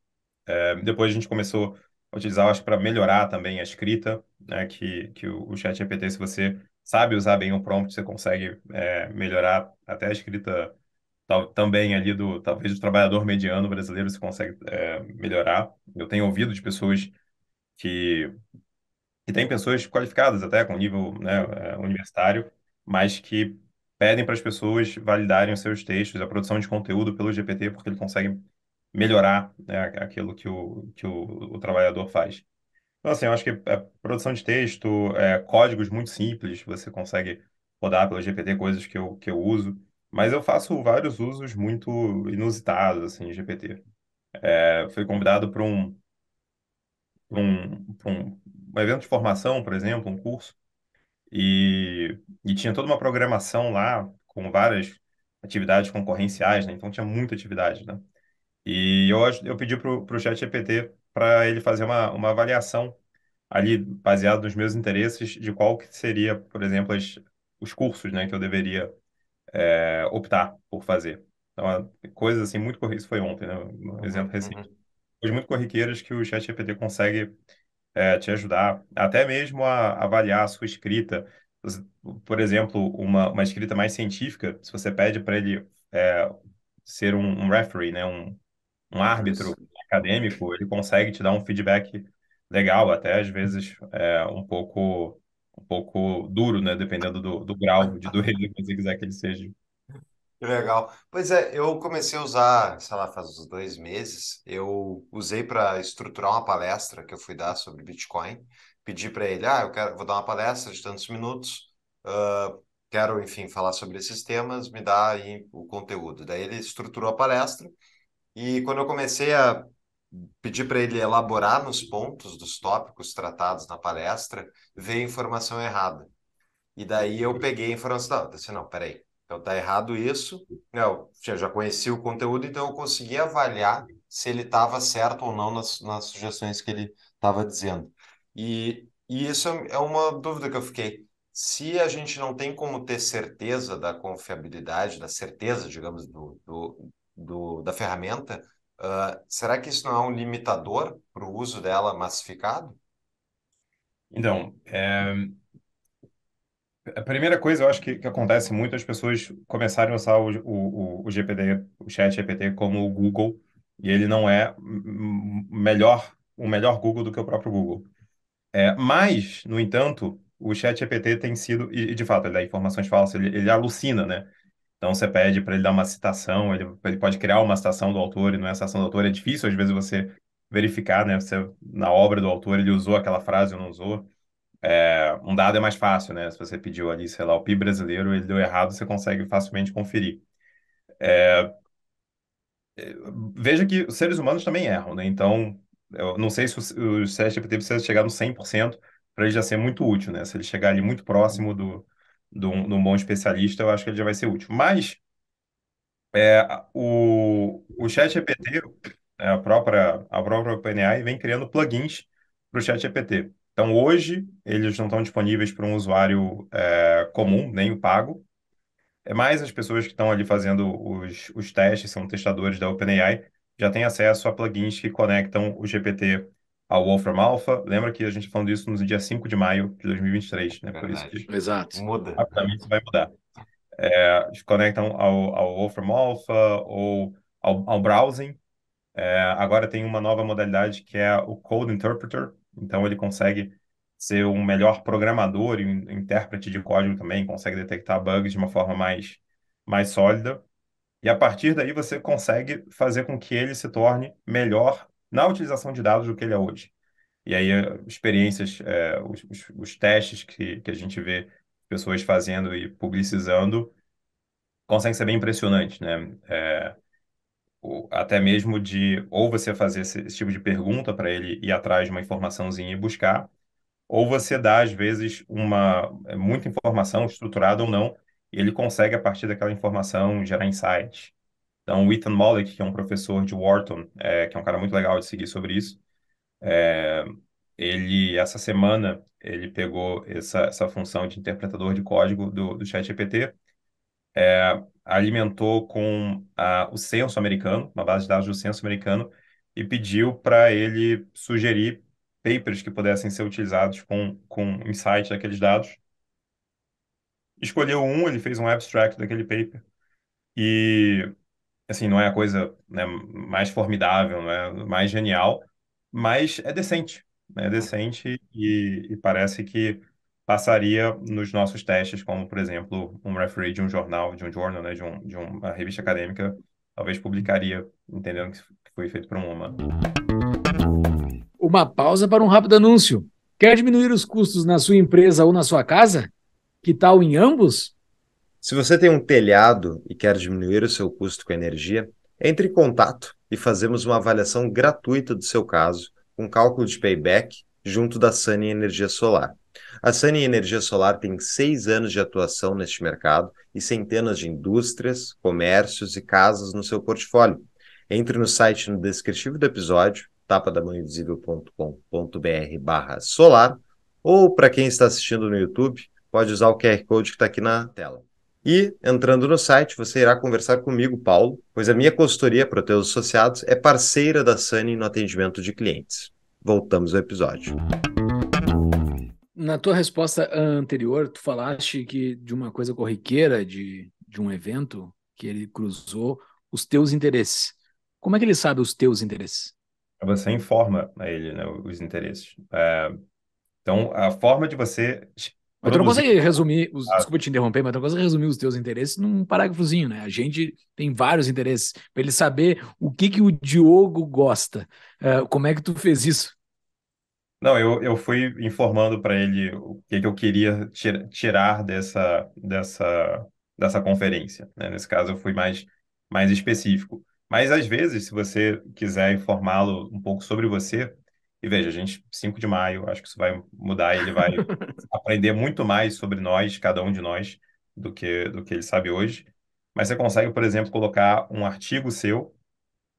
C: É, depois a gente começou a utilizar, acho, para melhorar também a escrita, né, que, que o, chat GPT, se você sabe usar bem o prompt, você consegue é, melhorar até a escrita também ali do talvez do trabalhador mediano brasileiro se consegue é, melhorar. Eu tenho ouvido de pessoas que que tem pessoas qualificadas até com nível né, é, universitário, mas que pedem para as pessoas validarem os seus textos, a produção de conteúdo pelo GPT, porque ele consegue melhorar né, aquilo que o, que o, o trabalhador faz. Então, assim, eu acho que a é produção de texto, é, códigos muito simples, você consegue rodar pelo GPT, coisas que eu, que eu uso. Mas eu faço vários usos muito inusitados, assim, de GPT. É, fui convidado para um, pra um, pra um, um evento de formação, por exemplo, um curso, e, e tinha toda uma programação lá com várias atividades concorrenciais, né? Então tinha muita atividade, né? E eu, eu pedi para o chat GPT para ele fazer uma, uma avaliação ali, baseado nos meus interesses, de qual que seria, por exemplo, as, os cursos, né, que eu deveria é, optar por fazer. Então, coisas assim muito corriqueiras, isso foi ontem, né? Um uhum, exemplo recente. Uhum. Coisas muito corriqueiras que o ChatGPT consegue é, te ajudar, até mesmo a, avaliar a sua escrita. Por exemplo, uma, uma escrita mais científica, se você pede para ele é, ser um, um, referee, né? um, um árbitro acadêmico, ele consegue te dar um feedback legal, até às vezes é, um pouco um pouco duro, né? Dependendo do, do grau de dureza que você quiser que ele seja.
B: Legal. Pois é, eu comecei a usar, sei lá, faz uns dois meses. Eu usei para estruturar uma palestra que eu fui dar sobre Bitcoin. Pedi para ele, ah, eu quero, vou dar uma palestra de tantos minutos, uh, quero, enfim, falar sobre esses temas, me dá aí o conteúdo. Daí ele estruturou a palestra. E quando eu comecei a pedi para ele elaborar nos pontos dos tópicos tratados na palestra, veio informação errada. E daí eu peguei a informação, não, disse, não, peraí, então tá errado isso. Né, eu já conheci o conteúdo, então eu consegui avaliar se ele estava certo ou não nas, nas sugestões que ele estava dizendo. E, e isso é uma dúvida que eu fiquei. Se a gente não tem como ter certeza da confiabilidade, da certeza, digamos, do, do, do da ferramenta, Uh, será que isso não é um limitador para o uso dela massificado?
C: Então, é... a primeira coisa eu acho que, que acontece muito as pessoas começarem a usar o, o, o, o Chat GPT como o Google, e ele não é melhor, o melhor Google do que o próprio Google. É, mas, no entanto, o Chat GPT tem sido, e de fato, ele dá informações falsas, ele, ele alucina, né? Então você pede para ele dar uma citação, ele, ele pode criar uma citação do autor e não é citação do autor. É difícil às vezes você verificar, né? Você, na obra do autor ele usou aquela frase ou não usou. É, um dado é mais fácil, né? Se você pediu ali, sei lá, o PIB brasileiro, ele deu errado, você consegue facilmente conferir. É, é, veja que os seres humanos também erram, né? Então, eu não sei se o, o ChatGPT precisa chegar no 100% para ele já ser muito útil, né? Se ele chegar ali muito próximo do, de um, de um bom especialista, eu acho que ele já vai ser útil. Mas é, o, o ChatGPT, é, a própria, a própria OpenAI, vem criando plugins para o ChatGPT. Então, hoje, eles não estão disponíveis para um usuário é, comum, nem o pago. É mais as pessoas que estão ali fazendo os, os testes, são testadores da OpenAI, já têm acesso a plugins que conectam o GPT ao Wolfram Alpha. Lembra que a gente tá falando isso no dia 5 de maio de 2023, né? Verdade. Por isso que Exato. Muda. rapidamente vai mudar. É, conectam ao, ao Wolfram Alpha ou ao, ao browsing. É, agora tem uma nova modalidade que é o Code Interpreter. Então ele consegue ser um melhor programador e um intérprete de código também, consegue detectar bugs de uma forma mais, mais sólida. E a partir daí você consegue fazer com que ele se torne melhor na utilização de dados do que ele é hoje. E aí, eh, experiências, é, os, os, os, testes que, que a gente vê pessoas fazendo e publicizando conseguem ser bem impressionantes, né? É, até mesmo de ou você fazer esse, esse tipo de pergunta para ele ir atrás de uma informaçãozinha e buscar, ou você dá, às vezes, uma é, muita informação, estruturada ou não, e ele consegue, a partir daquela informação, gerar insights, então, o Ethan Mollick, que é um professor de Wharton, é, que é um cara muito legal de seguir sobre isso, é, ele, essa semana, ele pegou essa, essa função de interpretador de código do, do ChatGPT, é, alimentou com a, o censo americano, uma base de dados do censo americano, e pediu para ele sugerir papers que pudessem ser utilizados com, com insight daqueles dados. Escolheu um, ele fez um abstract daquele paper, e assim, não é a coisa né, mais formidável, não é mais genial, mas é decente, né? é decente e, e, parece que passaria nos nossos testes, como, por exemplo, um referee de um jornal, de um jornal, né, de, um, de uma revista acadêmica, talvez publicaria, entendendo que foi feito por um
A: Uma pausa para um rápido anúncio. Quer diminuir os custos na sua empresa ou na sua casa? Que tal em ambos?
B: Se você tem um telhado e quer diminuir o seu custo com energia, entre em contato e fazemos uma avaliação gratuita do seu caso, com cálculo de payback, junto da Sunny Energia Solar. A Sunny Energia Solar tem seis anos de atuação neste mercado e centenas de indústrias, comércios e casas no seu portfólio. Entre no site no descritivo do episódio, tapadamanhovisível.com.br barra solar, ou para quem está assistindo no YouTube, pode usar o QR Code que está aqui na tela. E, entrando no site, você irá conversar comigo, Paulo, pois a minha consultoria para os teus associados é parceira da Sunny no atendimento de clientes. Voltamos ao episódio.
A: Na tua resposta anterior, tu falaste que de uma coisa corriqueira de, de um evento que ele cruzou os teus interesses. Como é que ele sabe os teus interesses? Você informa
C: a ele né, os interesses. É, então, a forma de você mas tu não consegue
A: resumir, os, ah. desculpa te interromper, mas tu não consegue resumir os teus interesses num parágrafozinho, né? A gente tem vários interesses, para ele saber o que que o Diogo gosta. Uh, como é que tu fez isso?
C: Não, eu, eu fui informando para ele o que, que eu queria tir, tirar dessa, dessa, dessa conferência. Né? Nesse caso, eu fui mais, mais específico. Mas, às vezes, se você quiser informá-lo um pouco sobre você, e veja, gente, 5 de maio, acho que isso vai mudar, ele vai (laughs) aprender muito mais sobre nós, cada um de nós, do que, do que ele sabe hoje. Mas você consegue, por exemplo, colocar um artigo seu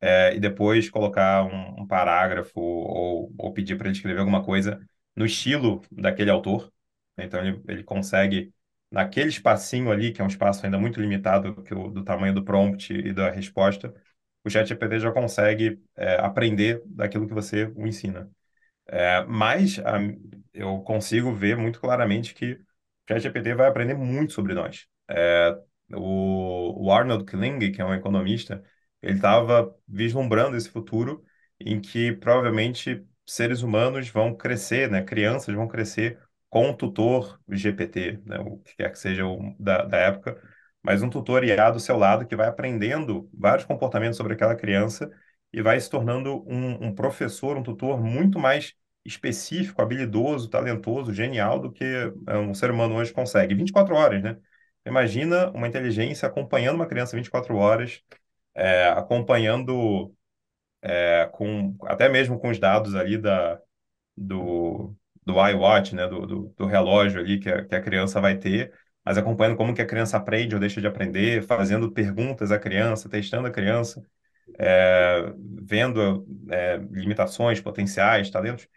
C: é, e depois colocar um, um parágrafo ou, ou pedir para ele escrever alguma coisa no estilo daquele autor. Né? Então, ele, ele consegue, naquele espacinho ali, que é um espaço ainda muito limitado do, do tamanho do prompt e da resposta, o ChatGPT já consegue é, aprender daquilo que você o ensina. É, mas a, ah, eu consigo ver muito claramente que o ChatGPT vai aprender muito sobre nós. É, o, o, Arnold Kling, que é um economista, ele estava vislumbrando esse futuro em que provavelmente seres humanos vão crescer, né? crianças vão crescer com um tutor GPT, né? o que quer que seja o, da, da época, mas um tutor IA do seu lado que vai aprendendo vários comportamentos sobre aquela criança e vai se tornando um, um professor, um tutor muito mais específico, habilidoso, talentoso, genial do que é, um ser humano hoje consegue. 24 horas, né? Imagina uma inteligência acompanhando uma criança 24 horas, é, acompanhando é, com até mesmo com os dados ali da, do, do iWatch, né, do, do, do relógio ali que a, que a, criança vai ter, mas acompanhando como que a criança aprende ou deixa de aprender, fazendo perguntas à criança, testando a criança é, vendo é, limitações, potenciais, talentos.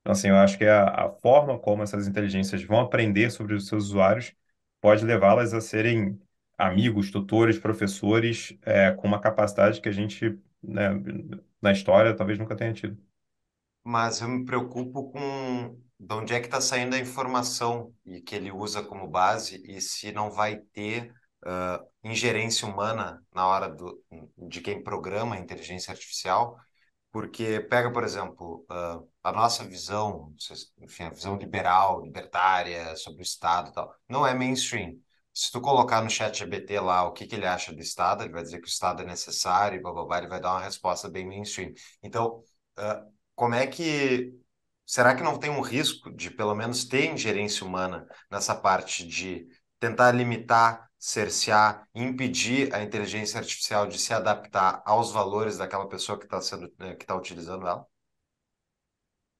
C: Então, assim, eu acho que a, a, forma como essas inteligências vão aprender sobre os seus usuários pode levá-las a serem amigos, tutores, professores, é, com uma capacidade que a gente, né, na história, talvez nunca tenha tido.
B: Mas eu me preocupo com de onde é que está saindo a informação e que ele usa como base e se não vai ter uh, ingerência humana na hora do, de quem programa a inteligência artificial, porque pega, por exemplo, uh, a nossa visão, enfim, a visão liberal, libertária sobre o Estado e tal, não é mainstream. Se tu colocar no chat GPT lá o que, que ele acha do Estado, ele vai dizer que o Estado é necessário, blá, blá, blá, ele vai dar uma resposta bem mainstream. Então, uh, como é que... Será que não tem um risco de, pelo menos, ter ingerência humana nessa parte de tentar limitar cercear, impedir a inteligência artificial de se adaptar aos valores daquela pessoa que está sendo né, que está utilizando ela?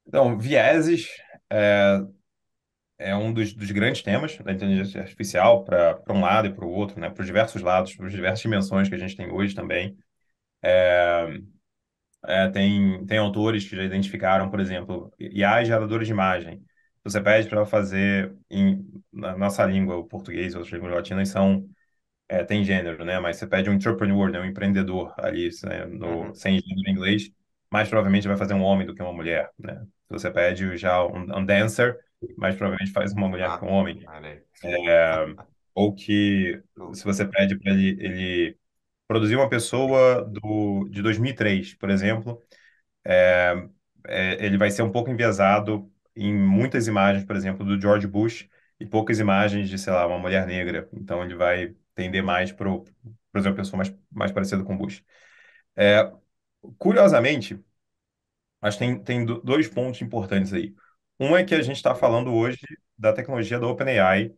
C: Então, vieses é, é um dos, dos, grandes temas da inteligência artificial para um lado e para o outro, né? Para os diversos lados, para as diversas dimensões que a gente tem hoje também. É, é, tem, tem autores que já identificaram, por exemplo, IAs geradores de imagem você pede para ela fazer em, na nossa língua, o português, outras línguas latinas são é, tem gênero, né? Mas você pede um entrepreneur, né? Um empreendedor ali, né? no, uhum. sem gênero em inglês, mais provavelmente vai fazer um homem do que uma mulher, né? Você pede já um, um dancer, mais provavelmente faz uma mulher ah, com um homem. É, ou que se você pede para ele, ele, produzir uma pessoa do, de 2003, por exemplo, é, é, ele vai ser um pouco enviesado em muitas imagens, por exemplo, do George Bush e poucas imagens de, sei lá, uma mulher negra. Então ele vai tender mais para, por exemplo, uma pessoa mais, mais parecida com Bush. É, curiosamente, acho que tem, tem dois pontos importantes aí. Um é que a gente está falando hoje da tecnologia da OpenAI,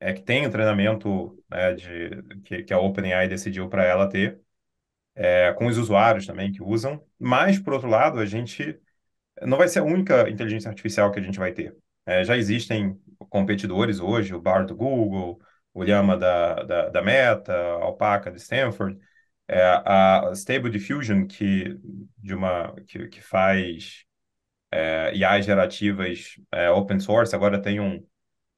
C: é, que tem o um treinamento né, de, que, que a OpenAI decidiu para ela ter, é, com os usuários também que usam. Mas, por outro lado, a gente não vai ser a única inteligência artificial que a gente vai ter. É, já existem competidores hoje, o Bar do Google, o Llama da, da, da Meta, a Alpaca de Stanford, é, a Stable Diffusion, que, de uma, que, que faz é, IAs gerativas é, open source, agora tem um,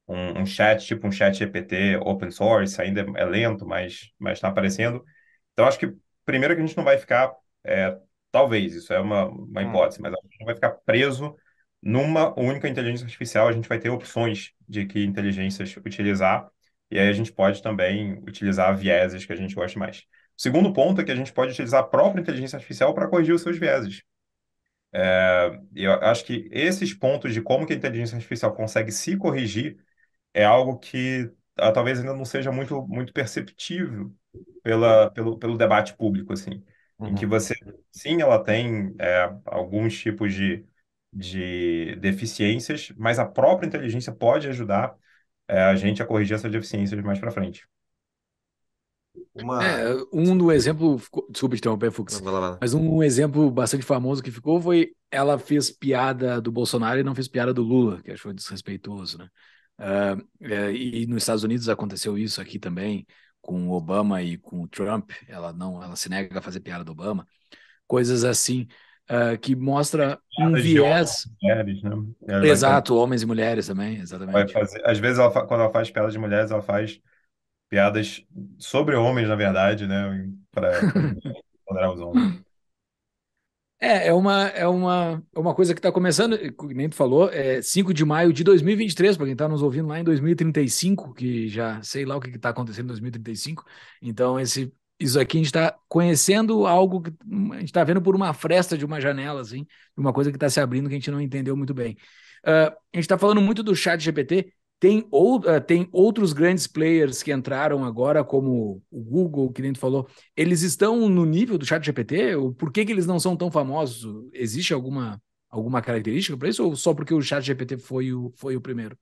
C: um, um, chat, tipo um chat GPT open source, ainda é lento, mas está aparecendo. Então, acho que primeiro que a gente não vai ficar é, Talvez, isso é uma, uma hum. hipótese, mas a gente não vai ficar preso numa única inteligência artificial, a gente vai ter opções de que inteligências utilizar, e aí a gente pode também utilizar vieses que a gente gosta mais. O segundo ponto é que a gente pode utilizar a própria inteligência artificial para corrigir os seus vieses. É, eu acho que esses pontos de como que a inteligência artificial consegue se corrigir é algo que ah, talvez ainda não seja muito, muito perceptível pela, pelo, pelo debate público, assim em que uhum. você, sim, ela tem é, alguns tipos de, de deficiências, mas a própria inteligência pode ajudar é, a gente a corrigir essas deficiências mais para frente.
A: Uma... É, um do exemplo, desculpa te interromper, Fux, não, mas um exemplo bastante famoso que ficou foi ela fez piada do Bolsonaro e não fez piada do Lula, que achou desrespeitoso, né? Uh, e nos Estados Unidos aconteceu isso aqui também com o Obama e com o Trump, ela não, ela se nega a fazer piada do Obama, coisas assim uh, que mostra um viés. Mulheres, né? Exato, homens e mulheres também, exatamente. Fazer... Às vezes, ela fa... quando ela faz
C: piadas de mulheres, ela faz piadas sobre homens, na verdade, né? Para
A: (laughs) os homens. É, é uma, é uma, é uma coisa que está começando, nem tu falou, é 5 de maio de 2023, para quem está nos ouvindo lá em 2035, que já sei lá o que está acontecendo em 2035. Então, esse, isso aqui a gente está conhecendo algo que hum, a gente está vendo por uma fresta de uma janela, assim, uma coisa que está se abrindo que a gente não entendeu muito bem. Uh, a gente está falando muito do chat GPT, tem, ou, uh, tem outros grandes players que entraram agora, como o Google, que nem falou. Eles estão no nível do chat GPT? Por que, que eles não são tão famosos? Existe alguma, alguma característica para isso? Ou só porque o chat GPT foi o, foi o primeiro?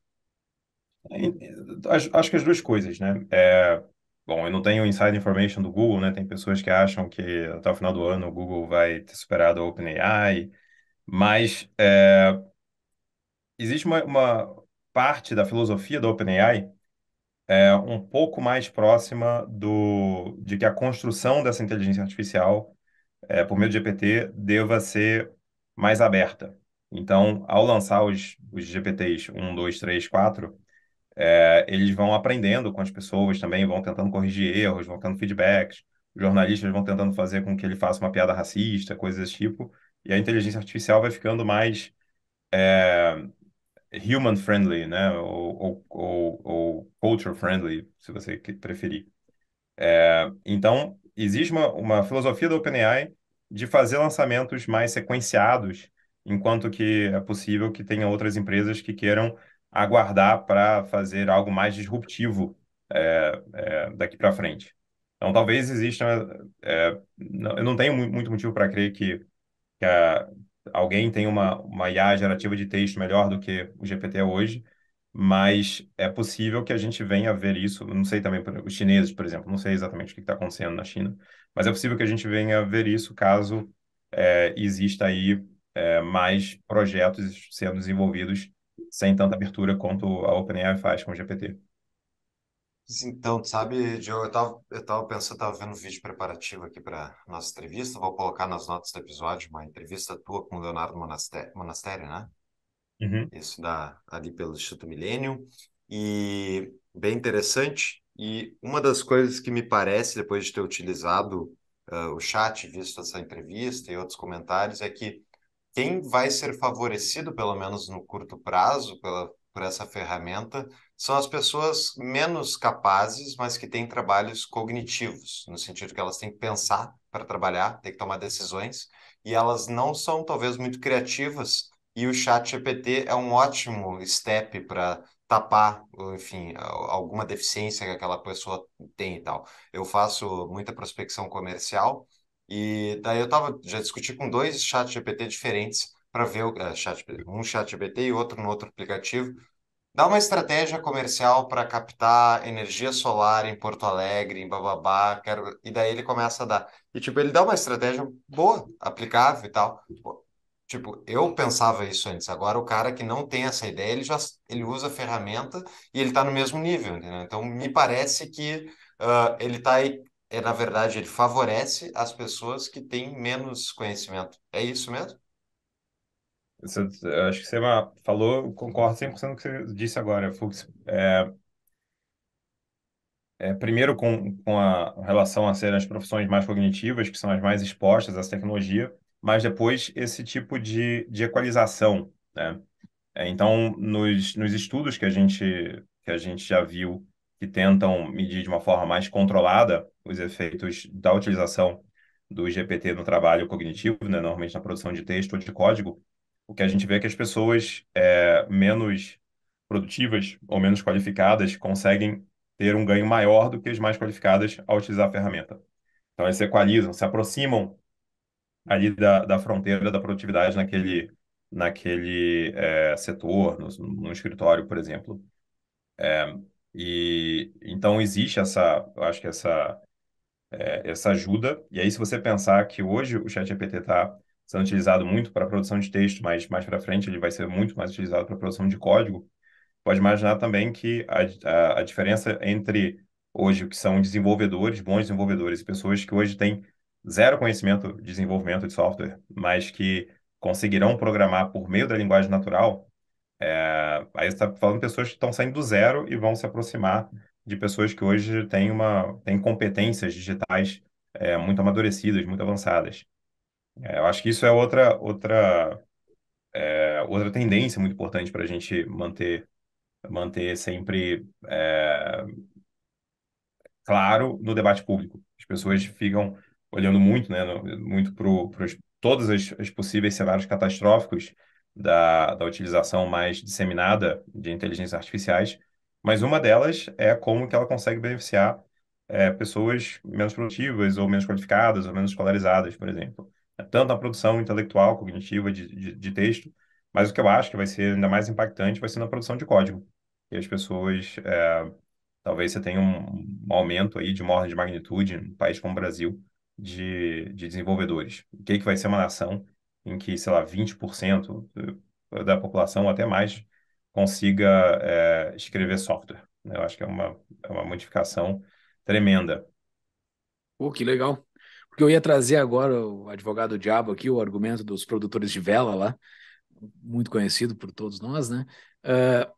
C: Acho, acho que as duas coisas, né? É, bom, eu não tenho inside information do Google, né? Tem pessoas que acham que até o final do ano o Google vai ter superado a OpenAI, mas é, existe uma, uma parte da filosofia da OpenAI é um pouco mais próxima do de que a construção dessa inteligência artificial é, por meio do GPT deva ser mais aberta. Então, ao lançar os, os GPTs 1, 2, 3, 4, é, eles vão aprendendo com as pessoas também, vão tentando corrigir erros, vão tendo feedbacks, jornalistas vão tentando fazer com que ele faça uma piada racista, coisas desse tipo, e a inteligência artificial vai ficando mais é, human friendly, né? Ou, ou, ou, culture friendly, se você preferir. É, então, existe uma, uma filosofia da OpenAI de fazer lançamentos mais sequenciados, enquanto que é possível que tenha outras empresas que queiram aguardar para fazer algo mais disruptivo é, é, daqui para frente. Então, talvez exista. É, é, eu não tenho muito motivo para crer que, que, a, alguém tem uma, uma IA gerativa de texto melhor do que o GPT hoje, mas é possível que a gente venha a ver isso, não sei também, os chineses, por exemplo, não sei exatamente o que está acontecendo na China, mas é possível que a gente venha a ver isso caso é, exista aí é, mais projetos sendo desenvolvidos sem tanta abertura quanto a OpenAI faz com o GPT.
B: Então, sabe, Diogo, eu tava, eu tava pensando, eu tava vendo um vídeo preparativo aqui para nossa entrevista, vou colocar nas notas do episódio uma entrevista tua com o Leonardo Monastério, Monastério né? Uhum. Isso da, ali pelo Instituto Milênio, e bem interessante, e uma das coisas que me parece, depois de ter utilizado uh, o chat, visto essa entrevista e outros comentários, é que quem vai ser favorecido, pelo menos no curto prazo, pela, por essa ferramenta, são as pessoas menos capazes, mas que têm trabalhos cognitivos, no sentido que elas têm que pensar para trabalhar, têm que tomar decisões, e elas não são talvez muito criativas, e o chat GPT é um ótimo step para tapar, enfim, alguma deficiência que aquela pessoa tem e tal. Eu faço muita prospecção comercial, e daí eu tava, já discuti com dois chat GPT diferentes, para ver o uh, é, chat, um chat GPT e outro no outro aplicativo, Dá uma estratégia comercial para captar energia solar em Porto Alegre, em Bababá, quero... e daí ele começa a dar. E, tipo, ele dá uma estratégia boa, aplicável e tal. Tipo, eu pensava isso antes. Agora, o cara que não tem essa ideia, ele já ele usa a ferramenta e ele está no mesmo nível, entendeu? Então, me parece que uh, ele está aí. É, na verdade, ele favorece as pessoas que têm menos conhecimento. É isso mesmo?
C: acho que você falou, concordo 100% com o que você disse agora, Fux. É, é, primeiro, com, com a relação a serem as profissões mais cognitivas, que são as mais expostas à tecnologia, mas depois esse tipo de, de equalização. Né? É, então, nos, nos estudos que a, gente, que a gente já viu que tentam medir de uma forma mais controlada os efeitos da utilização do GPT no trabalho cognitivo, né? normalmente na produção de texto ou de código, o que a gente vê é que as pessoas é, menos produtivas ou menos qualificadas conseguem ter um ganho maior do que as mais qualificadas ao utilizar a ferramenta. Então, eles se equalizam, se aproximam ali da, da fronteira da produtividade naquele, naquele é, setor, no, no, escritório, por exemplo. É, e então existe essa, eu acho que essa é, essa ajuda. E aí, se você pensar que hoje o ChatGPT está sendo utilizado muito para produção de texto, mas mais para frente ele vai ser muito mais utilizado para produção de código, pode imaginar também que a, a, a diferença entre hoje o que são desenvolvedores, bons desenvolvedores, e pessoas que hoje têm zero conhecimento de desenvolvimento de software, mas que conseguirão programar por meio da linguagem natural, é, aí você está falando de pessoas que estão saindo do zero e vão se aproximar de pessoas que hoje têm, uma, têm competências digitais é, muito amadurecidas, muito avançadas. É, eu acho que isso é outra, outra, é, outra tendência muito importante para a gente manter, manter sempre é, claro no debate público. As pessoas ficam olhando muito, né, muito para todos os, as possíveis cenários catastróficos da, da utilização mais disseminada de inteligências artificiais, mas uma delas é como que ela consegue beneficiar é, pessoas menos produtivas ou menos qualificadas ou menos escolarizadas, por exemplo. É tanto na produção intelectual, cognitiva de, de, de, texto, mas o que eu acho que vai ser ainda mais impactante vai ser na produção de código. E as pessoas, é, talvez você tenha um, aumento aí de uma ordem de magnitude, um país como o Brasil, de, de desenvolvedores. O que, que vai ser uma nação em que, sei lá, 20% da população, ou até mais, consiga é, escrever software? Né? Eu acho que é
A: uma, é uma modificação tremenda. Pô, que legal. Porque eu ia trazer agora o advogado diabo aqui, o argumento dos produtores de vela lá, muito conhecido por todos nós, né? Uh,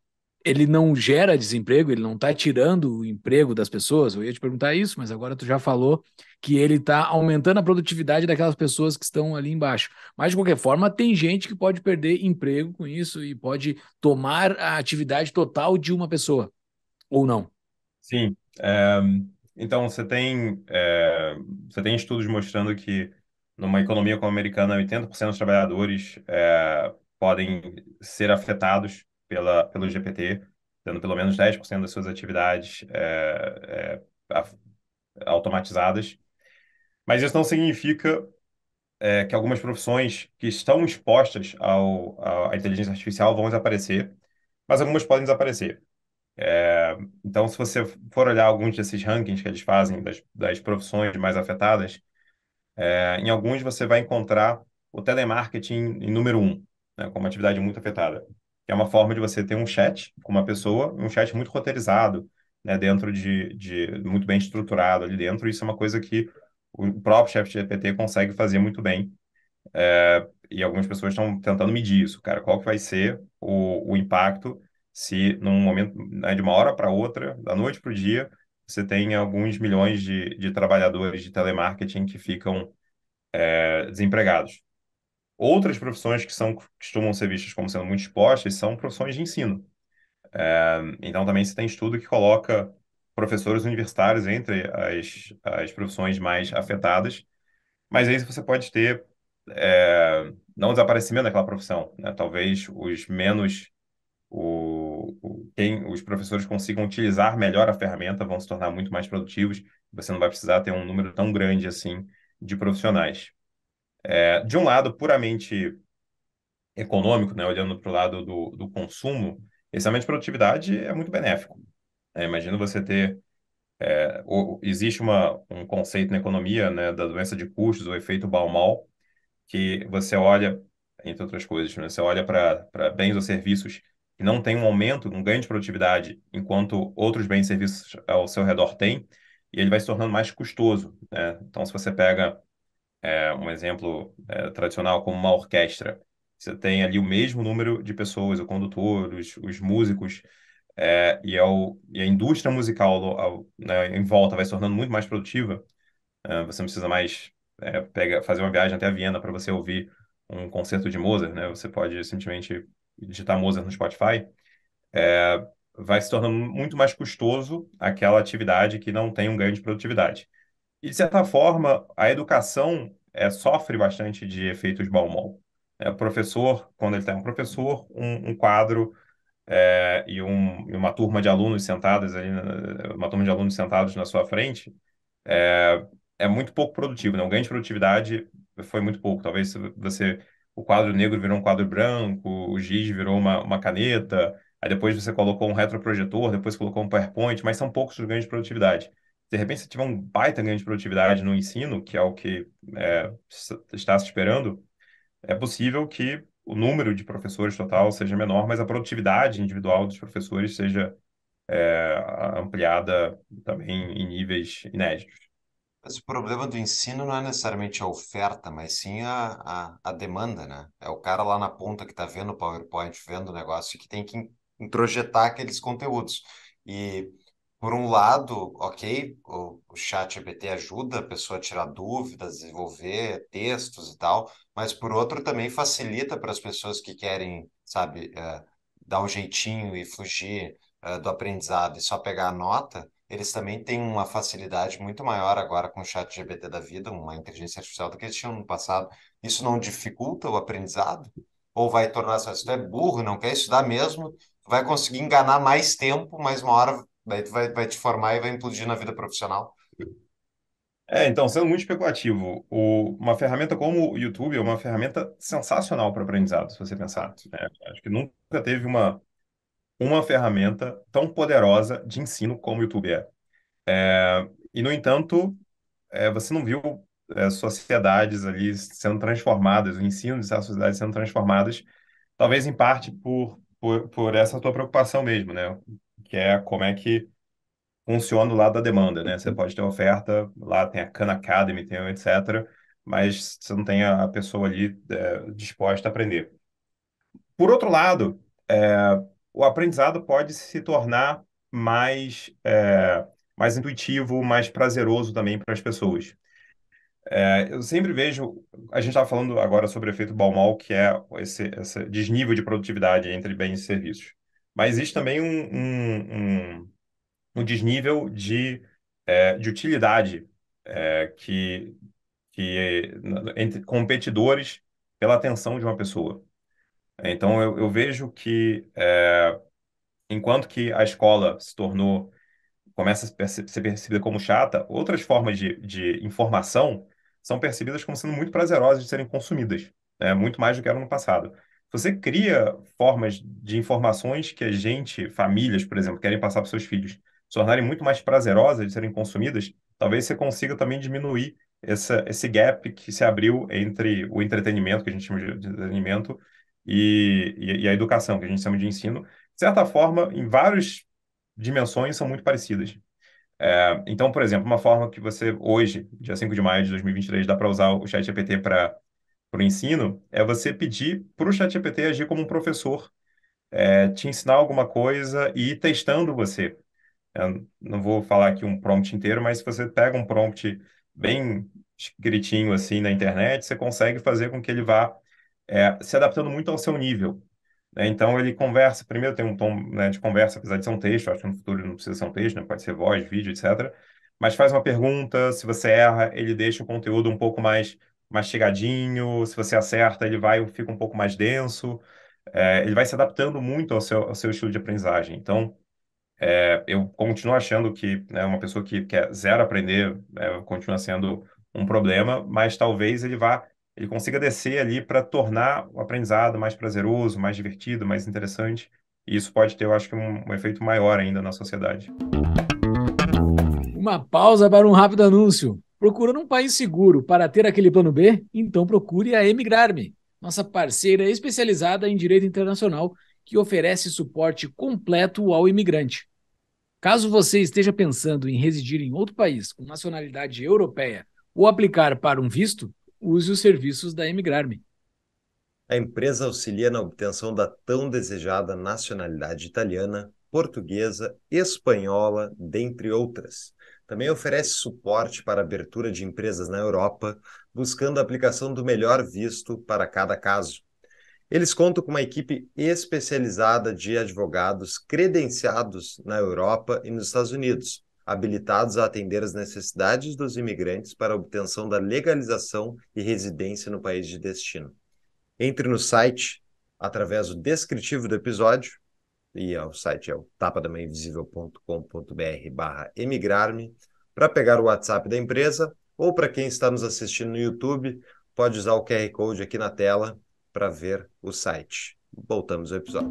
A: ele não gera desemprego, ele não está tirando o emprego das pessoas. Eu ia te perguntar isso, mas agora tu já falou que ele está aumentando a produtividade daquelas pessoas que estão ali embaixo. Mas, de qualquer forma, tem gente que pode perder emprego com isso e pode tomar a atividade total de uma pessoa, ou não? Sim. Eh, então, você tem, é, você tem estudos
C: mostrando que numa economia como a americana, 80% dos trabalhadores é, podem ser afetados pela, pelo GPT, tendo pelo menos 10% das suas atividades é, é automatizadas. Mas isso não significa é, que algumas profissões que estão expostas ao, à inteligência artificial vão desaparecer, mas algumas podem desaparecer. É, então, se você for olhar alguns desses rankings que eles fazem das, das profissões mais afetadas, é, em alguns você vai encontrar o telemarketing em número um, né, como atividade muito afetada, que é uma forma de você ter um chat com uma pessoa, um chat muito roteirizado, né, dentro de, de, muito bem estruturado ali dentro. Isso é uma coisa que o próprio chat GPT consegue fazer muito bem. É, e algumas pessoas estão tentando medir isso, cara. Qual que vai ser o, o impacto se num momento, né, de uma hora para outra, da noite para o dia, você tem alguns milhões de, de trabalhadores de telemarketing que ficam é, desempregados. Outras profissões que são costumam ser vistas como sendo muito expostas são profissões de ensino. É, então, também se tem estudo que coloca professores universitários entre as, as profissões mais afetadas, mas aí você pode ter é, não desaparecimento daquela profissão, né? talvez os menos, o, quem, os professores consigam utilizar melhor a ferramenta, vão se tornar muito mais produtivos. Você não vai precisar ter um número tão grande assim de profissionais. É, de um lado puramente econômico, né, olhando para o lado do, do consumo, esse aumento de produtividade é muito benéfico. É, imagina você ter. É, o, existe uma, um conceito na economia né, da doença de custos, o efeito Baumol, que você olha, entre outras coisas, né, você olha para bens ou serviços que não tem um aumento, um ganho de produtividade, enquanto outros bens e serviços ao seu redor têm, e ele vai se tornando mais custoso. Né? Então, se você pega é, um exemplo é, tradicional como uma orquestra, você tem ali o mesmo número de pessoas, o condutor, os, os músicos, é, e, ao, é e, a indústria musical ao, ao, né, em volta vai se tornando muito mais produtiva. É, você não precisa mais é, pega, fazer uma viagem até a Viena para você ouvir um concerto de Mozart, né? Você pode simplesmente digitar Mozart no Spotify, é, vai se tornando muito mais custoso aquela atividade que não tem um ganho de produtividade. E, de certa forma, a educação é, sofre bastante de efeitos Baumol. É, professor, quando ele tem um professor, um, um quadro é, e, um, uma turma de alunos sentadas ali, né, uma turma de alunos sentados na sua frente, é, é muito pouco produtivo, né? O ganho de produtividade foi muito pouco. Talvez você o quadro negro virou um quadro branco, o giz virou uma, uma caneta, aí depois você colocou um retroprojetor, depois colocou um PowerPoint, mas são poucos os ganhos de produtividade. De repente, se tiver um baita ganho de produtividade no ensino, que é o que é, está se esperando, é possível que o número de professores total seja menor, mas a produtividade individual dos professores seja é,
B: ampliada também em níveis inéditos. Mas o problema do ensino não é necessariamente a oferta, mas sim a, a, a demanda, né? É o cara lá na ponta que está vendo o PowerPoint, vendo o negócio, que tem que introjetar aqueles conteúdos. E, por um lado, ok, o, o chat GPT ajuda a pessoa a tirar dúvidas, desenvolver textos e tal, mas, por outro, também facilita para as pessoas que querem, sabe, uh, dar um jeitinho e fugir uh, do aprendizado e só pegar a nota, eles também têm uma facilidade muito maior agora com o chat GPT da vida, uma inteligência artificial do que eles tinham no passado. Isso não dificulta o aprendizado? Ou vai tornar se tu é burro, não quer estudar mesmo, vai conseguir enganar mais tempo, mais uma hora daí tu vai, vai te formar e vai implodir na vida profissional?
C: É, então, sendo muito especulativo, o, uma ferramenta como o YouTube é uma ferramenta sensacional para aprendizado, se você pensar. Né? Acho que nunca teve uma, uma ferramenta tão poderosa de ensino como o YouTube é. é e, no entanto, é, você não viu é, sociedades ali sendo transformadas, o ensino de sociedades sendo transformadas, talvez em parte por, por, por essa tua preocupação mesmo, né? Que é como é que funciona o lado da demanda, né? Você uhum. pode ter oferta, lá tem a Khan Academy, tem etc., mas você não tem a pessoa ali é, disposta a aprender. Por outro lado, é, o aprendizado pode se tornar mais, é, mais intuitivo, mais prazeroso também para as pessoas. É, eu sempre vejo, a gente está falando agora sobre o efeito Baumol, que é esse, esse, desnível de produtividade entre bens e serviços. Mas existe também um, um, um, um desnível de, é, de utilidade é, que, que entre competidores pela atenção de uma pessoa. É, então, eu, eu vejo que, é, enquanto que a escola se tornou, começa a ser percebida como chata, outras formas de, de informação são percebidas como sendo muito prazerosas de serem consumidas, né? muito mais do que eram no passado. Você cria formas de informações que a gente, famílias, por exemplo, querem passar para seus filhos, se tornarem muito mais prazerosas de serem consumidas, talvez você consiga também diminuir essa, esse gap que se abriu entre o entretenimento, que a gente chama de entretenimento, e, e, e a educação, que a gente chama de ensino, de certa forma, em várias dimensões, são muito parecidas. É, então, por exemplo, uma forma que você, hoje, dia 5 de maio de 2023, dá para usar o ChatGPT para o ensino, é você pedir para o ChatGPT agir como um professor, é, te ensinar alguma coisa e ir testando você. Eu não vou falar aqui um prompt inteiro, mas se você pega um prompt bem escritinho assim na internet, você consegue fazer com que ele vá é, se adaptando muito ao seu nível. Né? Então, ele conversa, primeiro tem um tom né, de conversa, apesar de ser um texto, acho que no futuro não precisa ser um texto, né? pode ser voz, vídeo, etc. Mas faz uma pergunta, se você erra, ele deixa o conteúdo um pouco mais mastigadinho, se você acerta, ele vai fica um pouco mais denso, é, ele vai se adaptando muito ao seu, ao seu estilo de aprendizagem. Então, é, eu continuo achando que né, uma pessoa que quer zero aprender é, continua sendo um problema, mas talvez ele vá ele consiga descer ali para tornar o aprendizado mais prazeroso, mais divertido, mais interessante. E isso pode ter, eu acho um, um efeito maior ainda na sociedade.
A: Uma pausa para um rápido anúncio. Procurando um país seguro para ter aquele plano B? Então procure a Emigrarme, nossa parceira especializada em direito internacional que oferece suporte completo ao imigrante. Caso você esteja pensando em residir em outro país com nacionalidade europeia ou aplicar para um visto, use os serviços da Emigrarme.
B: A empresa auxilia na obtenção da tão desejada nacionalidade italiana, portuguesa, espanhola, dentre outras. Também oferece suporte para abertura de empresas na Europa, buscando a aplicação do melhor visto para cada caso. Eles contam com uma equipe especializada de advogados credenciados na Europa e nos Estados Unidos, habilitados a atender as necessidades dos imigrantes para obtenção da legalização e residência no país de destino. Entre no site através do descritivo do episódio, e é o site é o tapadamainvisível.com.br barra emigrar-me, para pegar o WhatsApp da empresa, ou para quem está nos assistindo no YouTube, pode usar o QR Code aqui na tela para ver o site. Voltamos ao episódio.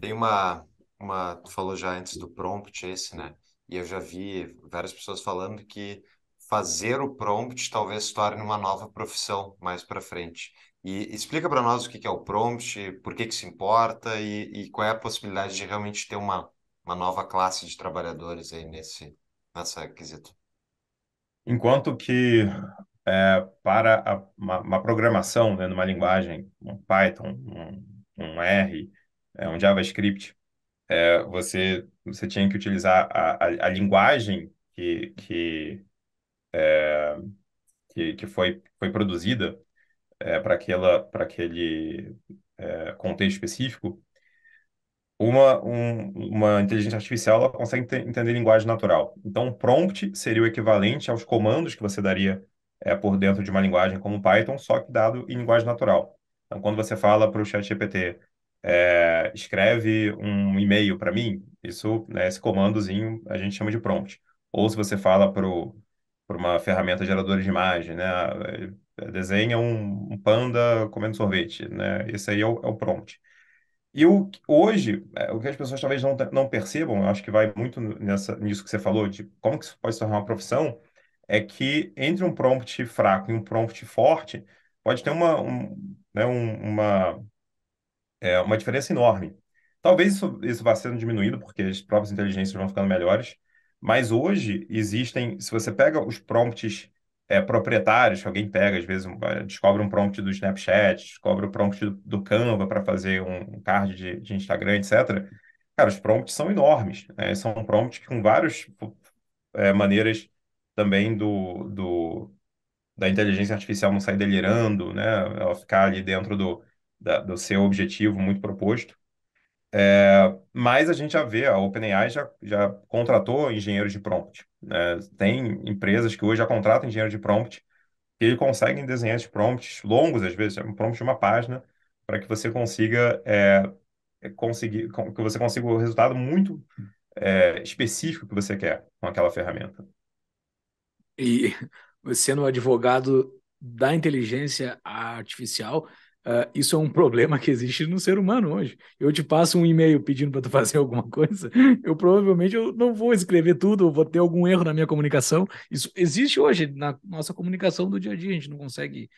B: Tem uma uma, tu falou já antes do prompt esse, né? E eu já vi várias pessoas falando que fazer o prompt talvez se torne uma nova profissão mais para frente. E explica para nós o que é o prompt, por que, que se importa e, e qual é a possibilidade de realmente ter uma, uma nova classe de trabalhadores aí nesse nessa quesito.
C: Enquanto que é, para a, uma, uma, programação, né, numa linguagem, um Python, um, um R, é, um JavaScript, é, você, você tinha que utilizar a, a, a linguagem que, que, é, que, que, foi, foi produzida é, para aquele é, contexto específico, uma, um, uma inteligência artificial ela consegue entender linguagem natural. Então, prompt seria o equivalente aos comandos que você daria é, por dentro de uma linguagem como Python, só que dado em linguagem natural. Então, quando você fala para o ChatGPT, é, escreve um e-mail para mim, isso, né, esse comandozinho a gente chama de prompt. Ou se você fala para uma ferramenta geradora de imagem, né, ah, desenha um, um panda comendo sorvete, né, esse aí é o, é o prompt. E o, hoje, é, o que as pessoas talvez não, não percebam, acho que vai muito nessa, nisso que você falou, de como que isso pode se tornar uma profissão, é que entre um prompt fraco e um prompt forte, pode ter uma, um, né, uma, é uma diferença enorme. Talvez isso, isso vá sendo diminuído, porque as próprias inteligências vão ficando melhores, mas hoje existem, se você pega os prompts é, proprietários, que alguém pega, às vezes descobre um prompt do Snapchat, descobre o prompt do, do Canva para fazer um card de, de, Instagram, etc. Cara, os prompts são enormes, né? são prompts com várias é, maneiras também do, do, da inteligência artificial não sair delirando, né? Ela ficar ali dentro do, da, do seu objetivo muito proposto. É, mas a gente já vê, a OpenAI já, já contratou engenheiros de prompt. Né? Tem empresas que hoje já contratam engenheiros de prompt que eles conseguem desenhar esses prompts longos, às vezes, é um prompt de uma página, para que você consiga é, é conseguir, que você consiga o resultado muito é, específico que você quer com aquela ferramenta.
A: E sendo advogado da inteligência artificial, Uh, isso é um problema que existe no ser humano hoje. Eu te passo um e-mail pedindo para tu fazer alguma coisa, eu provavelmente eu não vou escrever tudo, eu vou ter algum erro na minha comunicação. Isso existe hoje na nossa comunicação do dia a dia, a gente não consegue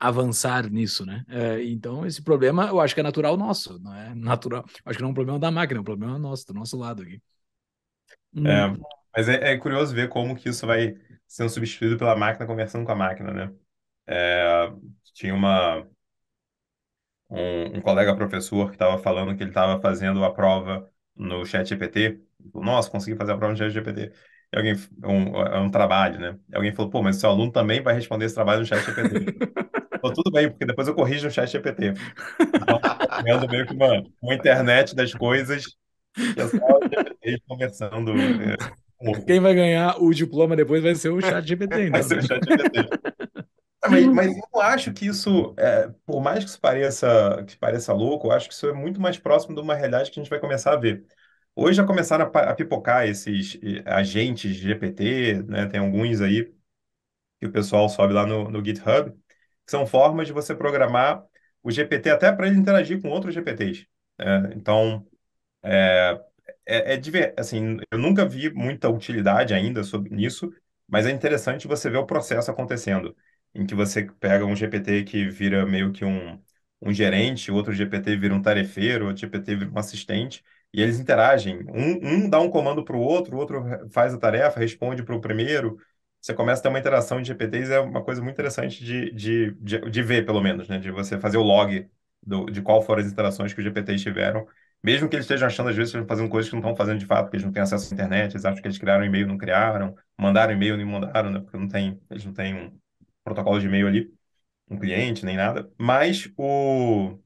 A: avançar nisso, né? Uh, então esse problema eu acho que é natural nosso, não é natural. Acho que não é um problema da máquina, é um problema nosso, do nosso lado aqui.
C: Hum. É, mas é, é, curioso ver como que isso vai sendo substituído pela máquina conversando com a máquina, né? É, tinha uma um, um colega professor que estava falando que ele estava fazendo a prova no chat GPT. Nossa, consegui fazer a prova no chat GPT. É alguém, um, um trabalho, né? E alguém falou, pô, mas seu aluno também vai responder esse trabalho no chat GPT. falou, tudo bem, porque depois eu corrijo no chat GPT. Então, meio que uma, uma internet das coisas, é pessoal conversando.
A: É, Quem vai ganhar o diploma depois vai ser o chat GPT. Né? Vai ser o chat GPT.
C: Ah, mas, uhum. mas eu acho que isso, é, por mais que isso pareça, que pareça louco, eu acho que isso é muito mais próximo de uma realidade que a gente vai começar a ver. Hoje já começaram a, a pipocar esses agentes de GPT, né? Tem alguns aí que o pessoal sobe lá no, no GitHub, que são formas de você programar o GPT até para ele interagir com outros GPTs. Né? Então, é, é, é, assim, eu nunca vi muita utilidade ainda sobre, nisso, mas é interessante você ver o processo acontecendo em que você pega um GPT que vira meio que um, um gerente, outro GPT vira um tarefeiro, outro GPT vira um assistente, e eles interagem. Um, um dá um comando para o outro, o outro faz a tarefa, responde para o primeiro. Você começa a ter uma interação de GPTs, é uma coisa muito interessante de, de, de, de ver, pelo menos, né? De você fazer o log do, de qual foram as interações que os GPTs tiveram. Mesmo que eles estejam achando, às vezes, que estão fazendo coisas que não estão fazendo de fato, porque eles não têm acesso à internet, eles acham que eles criaram e-mail, não criaram, mandaram e-mail, não mandaram, né? Porque não tem, eles não têm um, protocolo de e-mail ali, um cliente, nem nada. Mas o,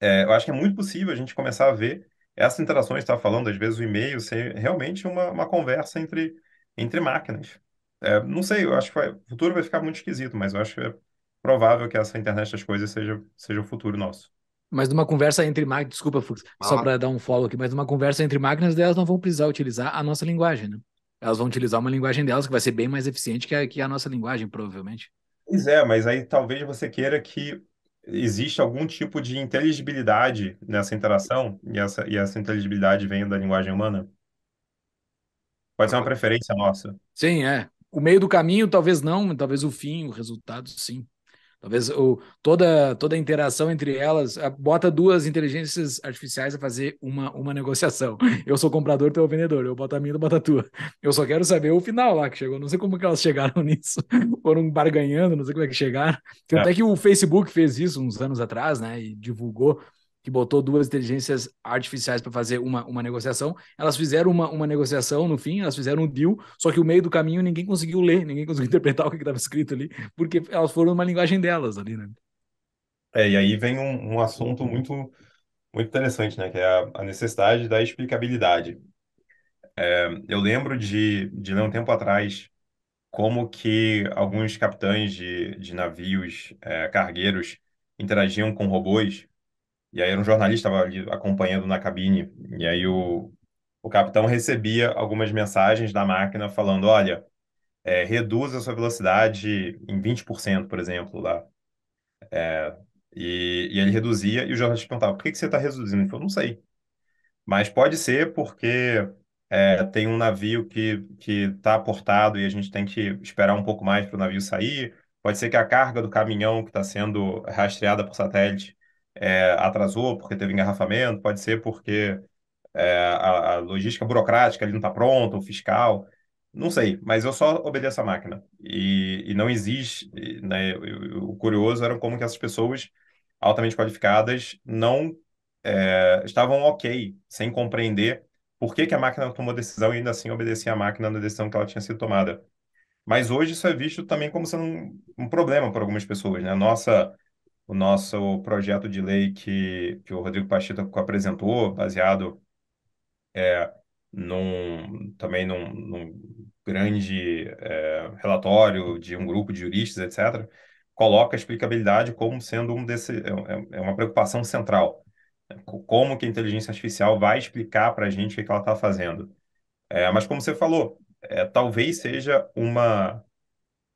C: é, eu acho que é muito possível a gente começar a ver essas interações que tá estava falando, às vezes o e-mail ser realmente uma, uma conversa entre, entre máquinas. É, não sei, eu acho que vai, o futuro vai ficar muito esquisito, mas eu acho que é provável que essa internet das coisas seja, seja o futuro nosso. Mas numa
A: conversa entre máquinas, desculpa, Fux, ah. só para dar um follow aqui, mas numa conversa entre máquinas, elas não vão precisar utilizar a nossa linguagem, né? elas vão utilizar uma linguagem delas que vai ser bem mais eficiente que a, que a nossa linguagem, provavelmente. Pois é, mas aí talvez você queira que existe algum tipo de
C: inteligibilidade nessa interação, e essa, e essa inteligibilidade vem da linguagem humana? Pode ser uma preferência nossa.
A: Sim, é. O meio do caminho, talvez não, talvez o fim, o resultado, sim. Talvez o, toda, toda a interação entre elas a, bota duas inteligências artificiais a fazer uma, uma negociação. (laughs) Eu sou comprador, tu é o vendedor. Eu boto a minha, tu bota a tua. Eu só quero saber o final lá que chegou. Não sei como que elas chegaram (laughs) nisso. Foram barganhando, não sei como é que chegaram. Até é que o Facebook fez isso uns anos atrás, né? E divulgou que botou duas inteligências artificiais para fazer uma, uma negociação. Elas fizeram uma, uma negociação no fim, elas fizeram um deal, só que o meio do caminho ninguém conseguiu ler, ninguém conseguiu (laughs) interpretar o que estava escrito ali, porque elas foram numa linguagem delas ali, né?
C: É, e aí vem um, um assunto muito, muito interessante, né? Que é a, a necessidade da explicabilidade. É, eu lembro de, de ler um tempo atrás como que alguns capitães de, de navios é, cargueiros interagiam com robôs e aí era um jornalista estava ali acompanhando na cabine, e aí o, o capitão recebia algumas mensagens da máquina falando, olha, é, reduza a sua velocidade em 20%, por exemplo, lá. É, e, e ele reduzia, e o jornalista perguntava, por que, que você está reduzindo? Ele falou, não sei. Mas pode ser porque é, tem um navio que está aportado e a gente tem que esperar um pouco mais para o navio sair. Pode ser que a carga do caminhão que está sendo rastreada por satélite é, atrasou porque teve engarrafamento, pode ser porque é, a, a, logística burocrática ali não está pronta, o fiscal, não sei, mas eu só obedeço a máquina. E, e não existe, né, o curioso era como que essas pessoas altamente qualificadas não é, estavam ok, sem compreender por que, que a máquina tomou decisão e ainda assim obedecia a máquina na decisão que ela tinha sido tomada. Mas hoje isso é visto também como sendo um, um problema para algumas pessoas, né? A nossa o nosso projeto de lei que, que o Rodrigo Pachita apresentou, baseado é, num, também num, num grande é, relatório de um grupo de juristas, etc., coloca a explicabilidade como sendo um desse, é, é, é uma preocupação central. Né? Como que a inteligência artificial vai explicar para a gente o que, ela está fazendo. É, mas como você falou, é, talvez seja uma,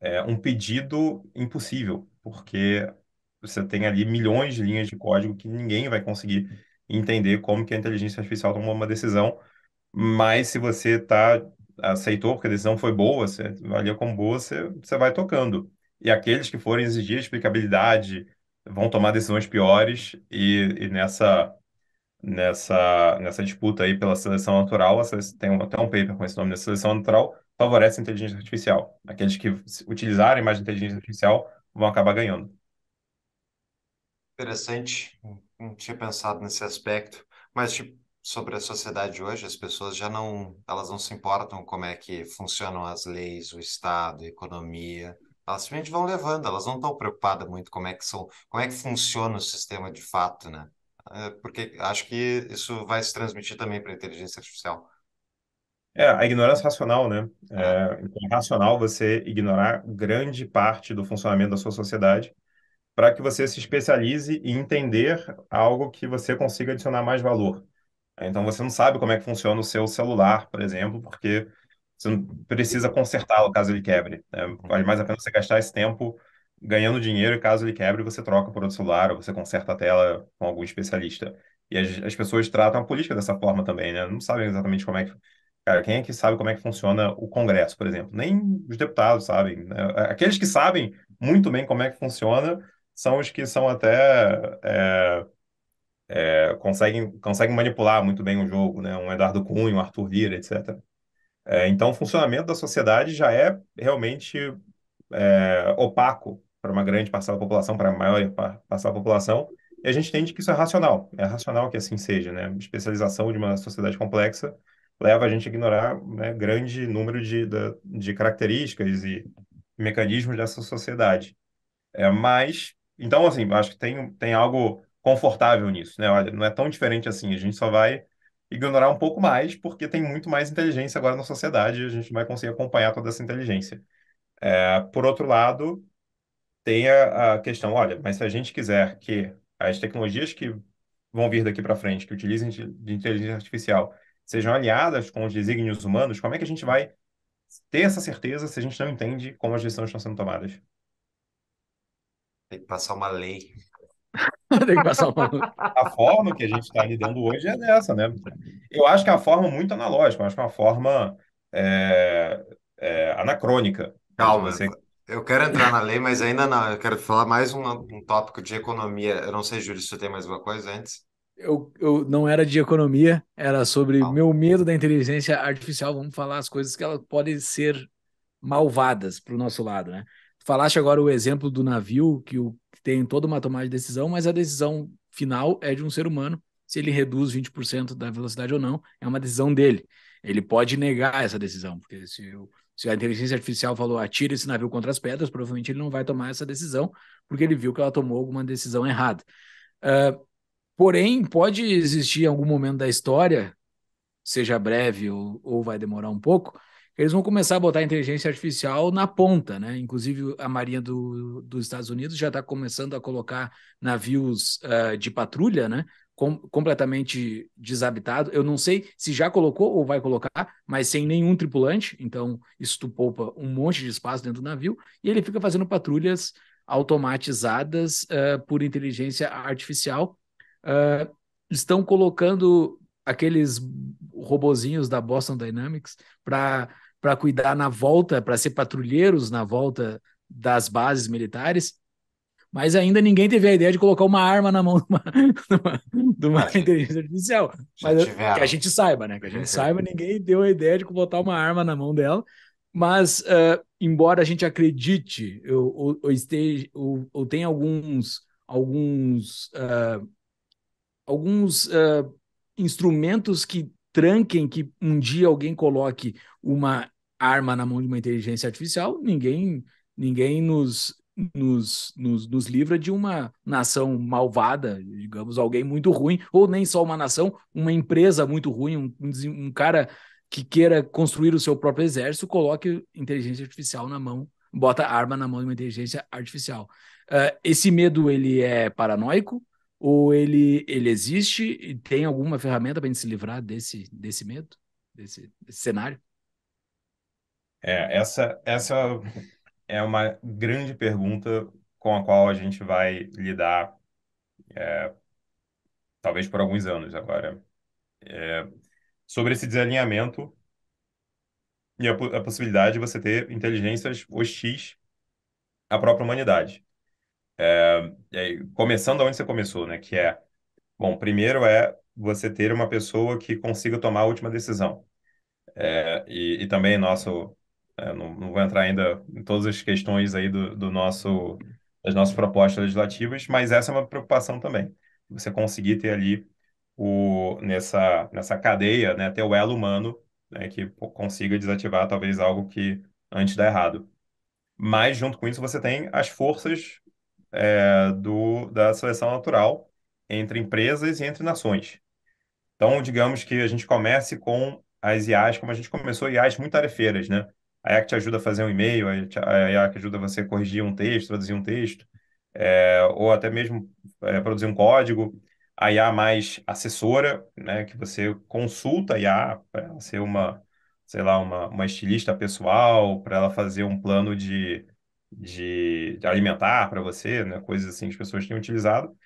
C: é, um pedido impossível, porque você tem ali milhões de linhas de código que ninguém vai conseguir entender como que a inteligência artificial tomou uma decisão, mas se você tá, aceitou porque a decisão foi boa, você valia é como boa, você, você vai tocando. E aqueles que forem exigir explicabilidade vão tomar decisões piores e, e nessa nessa nessa disputa aí pela seleção natural, tem até um paper com esse nome, da né? seleção natural favorece a inteligência artificial. Aqueles que utilizarem mais inteligência artificial vão acabar ganhando.
B: Interessante, não tinha pensado nesse aspecto, mas tipo, sobre a sociedade hoje, as pessoas já não, elas não se importam como é que funcionam as leis, o Estado, a economia, elas simplesmente vão levando, elas não estão preocupadas muito como é que são, como é que funciona o sistema de fato, né? É, porque acho que isso vai se transmitir também para a inteligência artificial.
C: É, a ignorância racional, né? É, é, então é racional você ignorar grande parte do funcionamento da sua sociedade, para que você se especialize e entender algo que você consiga adicionar mais valor. Então, você não sabe como é que funciona o seu celular, por exemplo, porque você precisa consertá-lo caso ele quebre. Né? Vale mais a pena você gastar esse tempo ganhando dinheiro e caso ele quebre, você troca por outro celular ou você conserta a tela com algum especialista. E as, as pessoas tratam a política dessa forma também, né? Não sabem exatamente como é que Cara, quem é que sabe como é que funciona o Congresso, por exemplo? Nem os deputados sabem. Né? Aqueles que sabem muito bem como é que funciona são os que são até. É, é, conseguem, conseguem manipular muito bem o jogo, né? Um Eduardo Cunha, um Arthur Lira, etc. É, então, o funcionamento da sociedade já é realmente é, opaco para uma grande parcela da população, para a maior parcela da população, e a gente entende que isso é racional, é racional que assim seja, né? Especialização de uma sociedade complexa leva a gente a ignorar né, grande número de, de, de características e mecanismos dessa sociedade. É, mas então, assim, acho que tem, tem algo confortável nisso, né? Olha, não é tão diferente assim, a gente só vai ignorar um pouco mais, porque tem muito mais inteligência agora na sociedade e a gente vai conseguir acompanhar toda essa inteligência. É, por outro lado, tem a, a, questão, olha, mas se a gente quiser que as tecnologias que vão vir daqui para frente, que utilizem de inteligência artificial, sejam aliadas com os desígnios humanos, como é que a gente vai ter essa certeza se a gente não entende como as decisões estão sendo tomadas? Tem que passar uma lei.
A: (laughs) Tem que passar uma
C: lei. A forma que a gente está lidando hoje é dessa, né? Eu acho que é uma forma muito analógica, eu acho que é uma forma
B: é, é, anacrônica. Calma, você... eu quero entrar na lei, mas ainda não. Eu quero falar mais um, um tópico de economia. Eu não sei, Júlio, se você tem mais alguma coisa antes.
A: Eu, eu, não era de economia, era sobre não. meu medo da inteligência artificial. Vamos falar as coisas que ela pode ser malvadas para o nosso lado, né? Falaste agora o exemplo do navio, que, o, que tem toda uma tomada de decisão, mas a decisão final é de um ser humano, se ele reduz 20% da velocidade ou não, é uma decisão dele. Ele pode negar essa decisão, porque se, o, se a inteligência artificial falou atire esse navio contra as pedras, provavelmente ele não vai tomar essa decisão, porque ele viu que ela tomou alguma decisão errada. Uh, porém, pode existir em algum momento da história, seja breve ou, ou vai demorar um pouco, eles vão começar a botar a inteligência artificial na ponta, né? Inclusive a Marinha do, dos Estados Unidos já está começando a colocar navios uh, de patrulha, né? Com, completamente desabitado. Eu não sei se já colocou ou vai colocar, mas sem nenhum tripulante. Então isso tu poupa um monte de espaço dentro do navio e ele fica fazendo patrulhas automatizadas uh, por inteligência artificial. Uh, estão colocando aqueles robozinhos da Boston Dynamics para para cuidar na volta, para ser patrulheiros na volta das bases militares. Mas ainda ninguém teve a ideia de colocar uma arma na mão de uma, (laughs) de uma inteligência artificial. Mas que a gente saiba, né? Que a gente uhum. saiba, ninguém deu a ideia de botar uma arma na mão dela. Mas, uh, embora a gente acredite ou, ou, ou esteja, ou, ou tenha alguns, alguns, uh, alguns uh, instrumentos que tranquem que um dia alguém coloque uma arma na mão de uma inteligência artificial, ninguém ninguém nos, nos, nos, nos livra de uma nação malvada, digamos, alguém muito ruim, ou nem só uma nação, uma empresa muito ruim, um, um cara que queira construir o seu próprio exército, coloque inteligência artificial na mão, bota arma na mão de uma inteligência artificial. Uh, esse medo, ele é paranoico, ou ele, ele existe e tem alguma ferramenta para a gente se livrar desse, desse medo, desse, desse cenário?
C: É, essa, essa é uma grande pergunta com a qual a gente vai lidar, é, talvez por alguns anos agora, é, sobre esse desalinhamento e a, a, possibilidade de você ter inteligências hostis à própria humanidade. É, é, começando onde você começou, né? Que é, bom, primeiro é você ter uma pessoa que consiga tomar a última decisão. É, e, e, também nosso, é, não, não, vou entrar ainda em todas as questões aí do, do nosso, das nossas propostas legislativas, mas essa é uma preocupação também. Você conseguir ter ali o, nessa, nessa cadeia, né, ter o elo humano né, que consiga desativar talvez algo que antes dá errado. Mas, junto com isso, você tem as forças é, do, da seleção natural entre empresas e entre nações. Então, digamos que a gente comece com as IAs, como a gente começou IAs muito tarefeiras, né? A IA que te ajuda a fazer um e-mail, a IA que ajuda você a corrigir um texto, traduzir um texto, é, ou até mesmo é, produzir um código. A IA mais assessora, né? Que você consulta a IA para ser uma, sei lá, uma, uma estilista pessoal, para ela fazer um plano de, de alimentar para você, né? coisas assim que as pessoas têm utilizado.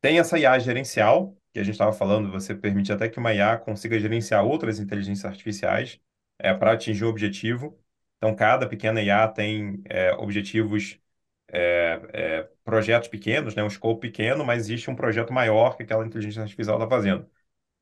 C: Tem essa IA gerencial, que a gente estava falando, você permite até que uma IA consiga gerenciar outras inteligências artificiais é, para atingir um objetivo. Então, cada pequena IA tem é, objetivos, é, é, projetos pequenos, né? um escopo pequeno, mas existe um projeto maior que aquela inteligência artificial está fazendo.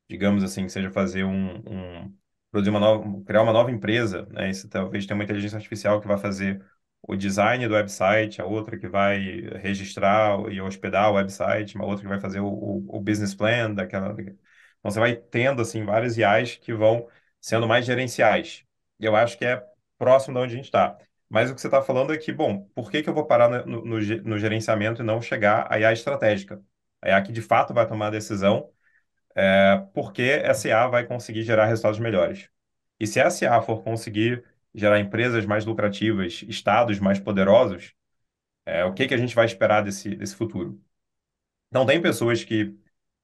C: Digamos assim, que seja fazer um, um produzir uma nova, criar uma nova empresa, né? Isso talvez tenha uma inteligência artificial que vai fazer o design do website, a outra que vai registrar e hospedar o website, uma outra que vai fazer o, o, o business plan daquela. Então você vai tendo assim várias IAs que vão sendo mais gerenciais. Eu acho que é próximo de onde a gente está. Mas o que você está falando é que, bom, por que, que eu vou parar no, no, no gerenciamento e não chegar à IA estratégica? A IA que de fato vai tomar a decisão, é, porque essa IA vai conseguir gerar resultados melhores. E se essa IA for conseguir gerar empresas mais lucrativas, estados mais poderosos, é, o que, que a gente vai esperar desse, desse futuro? Então, tem pessoas que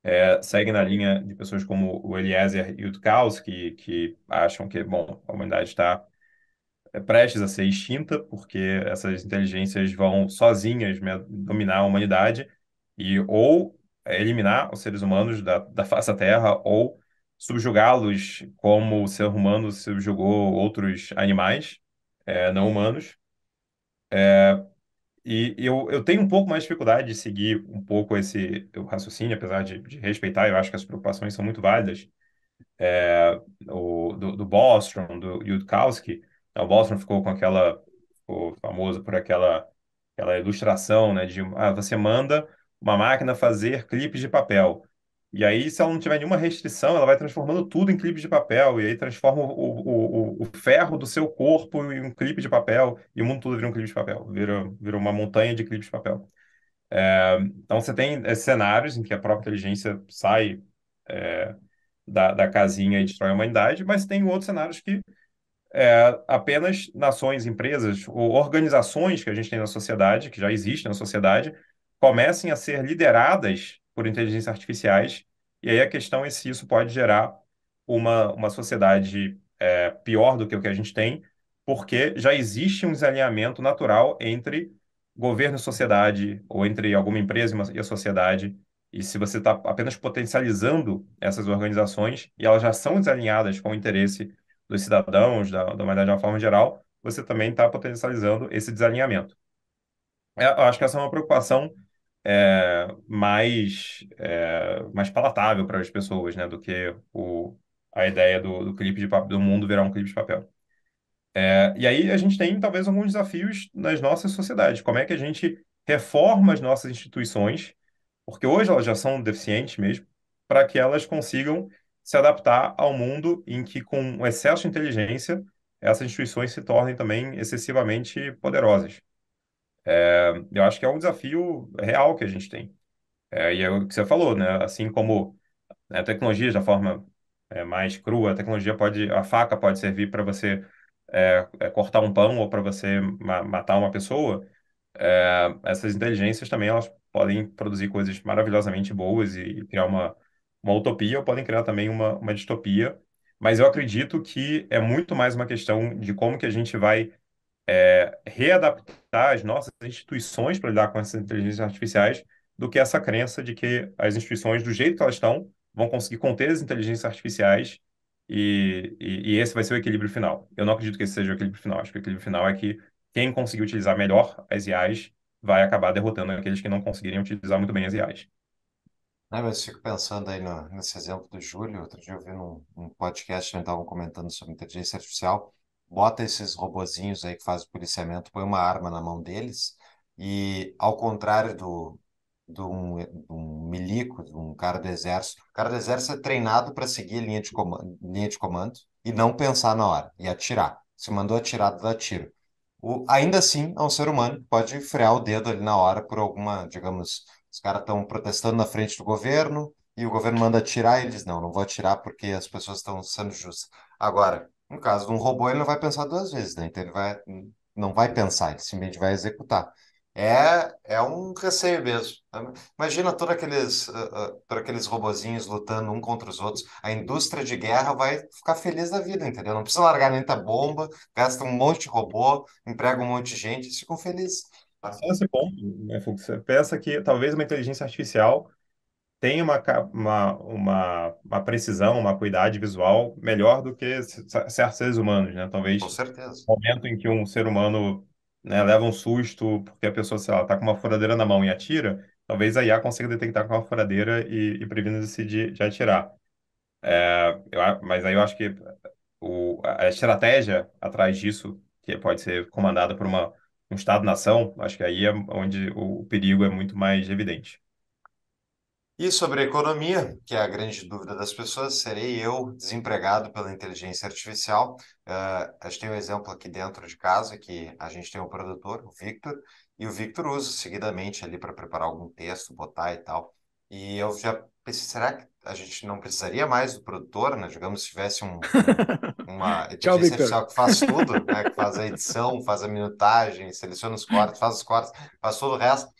C: é, seguem na linha de pessoas como o Eliezer e o Kaus, que, que acham que, bom, a humanidade está é, prestes a ser extinta, porque essas inteligências vão sozinhas né, dominar a humanidade e ou é, eliminar os seres humanos da, da face da Terra ou subjugá-los como o ser humano subjugou outros animais é, não humanos. É, e eu, eu tenho um pouco mais de dificuldade de seguir um pouco esse raciocínio, apesar de, de, respeitar, eu acho que as preocupações são muito válidas, é, o, do, do Bostrom, do Yudkowsky. Né, o Bostrom ficou com aquela, ficou famoso por aquela, aquela ilustração, né, de ah, você manda uma máquina fazer clipes de papel. E aí, se ela não tiver nenhuma restrição, ela vai transformando tudo em clipe de papel, e aí transforma o, o, o, ferro do seu corpo em um clipe de papel, e o mundo todo vira um clipe de papel, vira, vira uma montanha de clipes de papel. É, então, você tem cenários em que a própria inteligência sai é, da, da casinha e destrói a humanidade, mas tem outros cenários que é, apenas nações, empresas ou organizações que a gente tem na sociedade, que já existem na sociedade, comecem a ser lideradas por inteligências artificiais. E aí a questão é se isso pode gerar uma, uma sociedade é, pior do que o que a gente tem, porque já existe um desalinhamento natural entre governo e sociedade, ou entre alguma empresa e a sociedade. E se você está apenas potencializando essas organizações, e elas já são desalinhadas com o interesse dos cidadãos, da, da humanidade de uma forma geral, você também está potencializando esse desalinhamento. É, eu acho que essa é uma preocupação é, mais, é, mais palatável para as pessoas, né? Do que o, a ideia do, do clipe de papel, do mundo virar um clipe de papel. É, e aí a gente tem talvez alguns desafios nas nossas sociedades. Como é que a gente reforma as nossas instituições, porque hoje elas já são deficientes mesmo, para que elas consigam se adaptar ao mundo em que, com excesso de inteligência, essas instituições se tornem também excessivamente poderosas. É, eu acho que é um desafio real que a gente tem. É, e é o que você falou, né? Assim como né, a tecnologia, da forma é, mais crua, a tecnologia pode, a faca pode servir para você é, é, cortar um pão ou para você ma matar uma pessoa. É, essas inteligências também elas podem produzir coisas maravilhosamente boas e, e criar uma, uma utopia ou podem criar também uma, uma distopia. Mas eu acredito que é muito mais uma questão de como que a gente vai é, readaptar as nossas instituições para lidar com essas inteligências artificiais do que essa crença de que as instituições, do jeito que elas estão, vão conseguir conter as inteligências artificiais e, e, e, esse vai ser o equilíbrio final. Eu não acredito que esse seja o equilíbrio final. Acho que o equilíbrio final é que quem conseguir utilizar melhor as IAs vai acabar derrotando aqueles que não conseguirem utilizar muito bem as IAs.
B: Ah, eu mas fico pensando aí no, nesse exemplo do Júlio. Outro dia eu vi num, num podcast onde né, estavam comentando sobre inteligência artificial bota esses robozinhos aí que fazem policiamento, põe uma arma na mão deles e, ao contrário do, do um, um milico, de um cara do exército, o cara do exército é treinado para seguir linha de, comando, linha de comando e não pensar na hora e atirar. Se mandou atirar, dá tiro. O, ainda assim, é um ser humano que pode frear o dedo ali na hora por alguma, digamos, os caras estão protestando na frente do governo e o governo manda atirar e eles não, não vou atirar porque as pessoas estão sendo justas. Agora, no caso de um robô, ele não vai pensar duas vezes, né? Então ele vai, não vai pensar, ele simplesmente vai executar. É, é um receio mesmo. Imagina todos aqueles, uh, uh, todos aqueles robozinhos lutando um contra os outros. A indústria de guerra vai ficar feliz da vida, entendeu? Não precisa largar muita bomba, gasta um monte de robô, emprega um monte de gente, e ficam felizes. Tá? Esse
C: ponto, né, Fux? Pensa que talvez uma inteligência artificial tem uma, uma, uma, uma, precisão, uma acuidade visual melhor do que certos seres humanos, né? Talvez com certeza. no momento em que um ser humano né, leva um susto porque a pessoa, está com uma furadeira na mão e atira, talvez a IA consiga detectar com uma furadeira e, e previna-se de, de atirar. É, eu, mas aí eu acho que o, a estratégia atrás disso, que pode ser comandada por uma, um Estado-nação, acho que aí é onde o perigo é muito mais evidente.
B: E sobre a economia, que é a grande dúvida das pessoas, serei eu desempregado pela inteligência artificial? Uh, a gente tem um exemplo aqui dentro de casa que a gente tem um produtor, o Victor, e o Victor usa seguidamente ali para preparar algum texto, botar e tal. E eu já pensei, será que a gente não precisaria mais do produtor, né? Digamos, se tivesse um, (laughs) uma inteligência Tchau, artificial que faz tudo, né? Que faz a (laughs) edição, faz a minutagem, seleciona os cortes, faz os cortes, faz todo o resto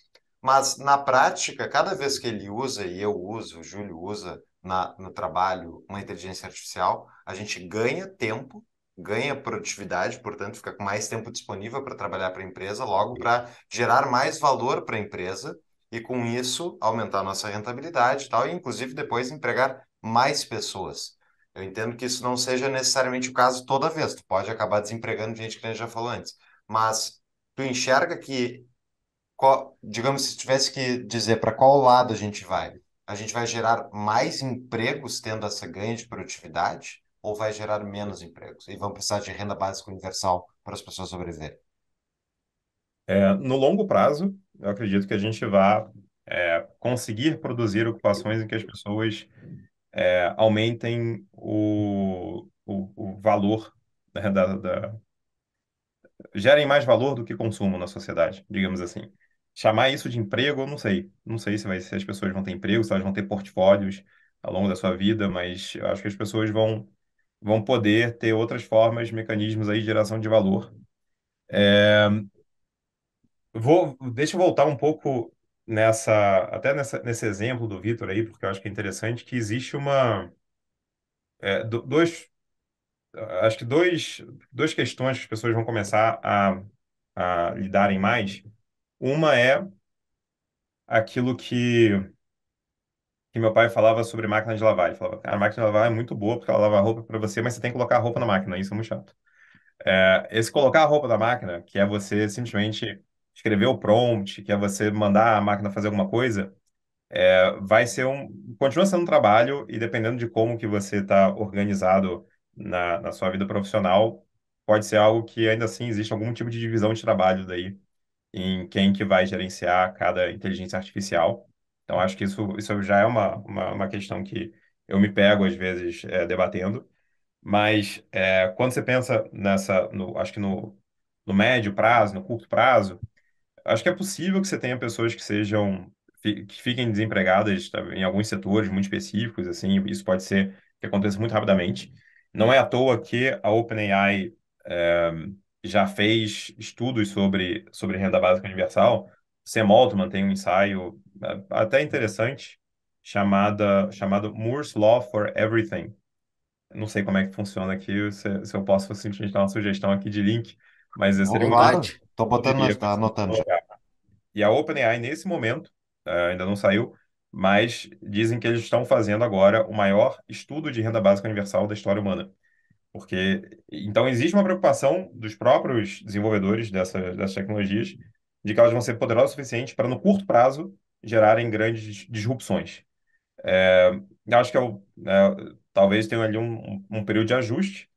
B: mas na prática, cada vez que ele usa, e eu uso, o Júlio usa na, no trabalho uma inteligência artificial, a gente ganha tempo, ganha produtividade, portanto, fica com mais tempo disponível para trabalhar para a empresa, logo para gerar mais valor para a empresa e com isso aumentar nossa rentabilidade e tal, e inclusive depois empregar mais pessoas. Eu entendo que isso não seja necessariamente o caso toda vez, tu pode acabar desempregando gente que a gente já falou antes, mas tu enxerga que qual, digamos, se tivesse que dizer para qual lado a gente vai, a gente vai gerar mais empregos tendo essa grande de produtividade ou vai gerar menos empregos? E vão precisar de renda básica universal para as pessoas sobreviverem? É, no longo prazo,
C: eu acredito que a gente vai é, conseguir produzir ocupações em que as pessoas é, aumentem o, o, o valor né, da, da, gerem mais valor do que consumo na sociedade, digamos assim chamar isso de emprego, eu não sei. Não sei se, vai, se as pessoas vão ter emprego, se elas vão ter portfólios ao longo da sua vida, mas eu acho que as pessoas vão, vão poder ter outras formas, mecanismos aí de geração de valor. É... Vou, deixa eu voltar um pouco nessa, até nessa, nesse exemplo do Vitor aí, porque eu acho que é interessante que existe uma, é, dois, acho que dois, duas questões que as pessoas vão começar a, a lidarem mais, uma é aquilo que, que meu pai falava sobre máquina de lavar. Ele falava, a máquina de lavar é muito boa porque ela lava a roupa para você, mas você tem que colocar a roupa na máquina. Isso é muito chato. É, esse colocar a roupa na máquina, que é você simplesmente escrever o prompt, que é você mandar a máquina fazer alguma coisa, é, vai ser um, continua sendo um trabalho e dependendo de como que você está organizado na, na sua vida profissional, pode ser algo que ainda assim existe algum tipo de divisão de trabalho daí em quem que vai gerenciar cada inteligência artificial. Então, acho que isso, isso já é uma, uma, uma questão que eu me pego, às vezes, é, debatendo. Mas é, quando você pensa nessa, no, acho que no, no médio prazo, no curto prazo, acho que é possível que você tenha pessoas que sejam que fiquem desempregadas tá, em alguns setores muito específicos, assim, isso pode ser que aconteça muito rapidamente. Não é à toa que a OpenAI é, já fez estudos sobre, sobre renda básica universal. Sam Altman tem um ensaio é, até interessante chamada, chamado Moore's Law for Everything. Não sei como é que funciona aqui, se, se eu posso simplesmente dar uma sugestão aqui de link, mas esse seria estou botando,
B: está anotando.
C: E a OpenAI, nesse momento, é, ainda não saiu, mas dizem que eles estão fazendo agora o maior estudo de renda básica universal da história humana. Porque, então, existe uma preocupação dos próprios desenvolvedores dessa, dessas tecnologias de que elas vão ser poderosas o suficiente para, no curto prazo, gerarem grandes disrupções. É, acho que é, né, talvez tenha ali um, um período de ajuste,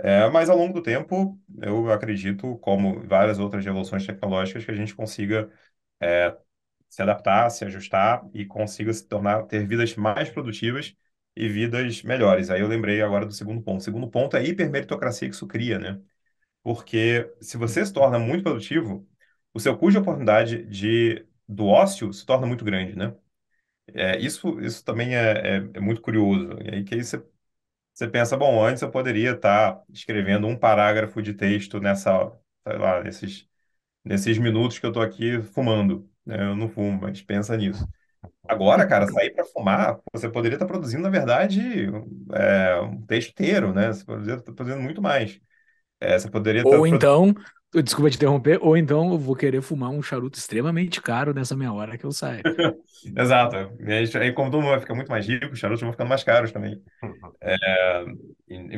C: é, mas ao longo do tempo, eu acredito, como várias outras revoluções tecnológicas, que a gente consiga é, se adaptar, se ajustar e consiga se tornar, ter vidas mais produtivas e vidas melhores. Aí eu lembrei agora do segundo ponto. O segundo ponto é a hipermeritocracia que isso cria, né? Porque se você se torna muito produtivo, o seu custo de oportunidade de, do ócio se torna muito grande, né? É, isso, isso também é, é, é, muito curioso. E aí que aí você, você pensa, bom, antes eu poderia estar tá escrevendo um parágrafo de texto nessa, sei lá, nesses, nesses minutos que eu estou aqui fumando. Né? Eu não fumo, mas pensa nisso. Agora, cara, uhum. sair para fumar, você poderia estar tá produzindo, na verdade, é, um texto inteiro, né? Você poderia estar tá produzindo muito mais. É, você poderia tá Ou então,
A: desculpa te interromper, ou então eu vou querer fumar um charuto extremamente caro nessa meia hora que eu saio. (laughs)
C: Exato. E aí, como todo mundo vai ficar muito mais rico, os charutos vão ficando mais caros também. Uhum. É,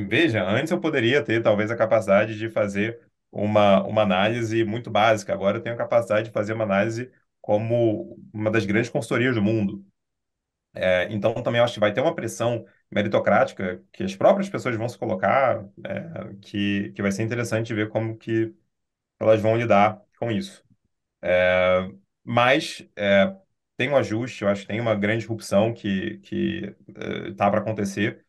C: veja, antes eu poderia ter talvez a capacidade de fazer uma, uma análise muito básica. Agora eu tenho a capacidade de fazer uma análise como uma das grandes consultorias do mundo. É, então, também acho que vai ter uma pressão meritocrática que as próprias pessoas vão se colocar, é, que, que vai ser interessante ver como que elas vão lidar com isso. É, mas é, tem um ajuste, eu acho que tem uma grande disrupção que está é, para acontecer,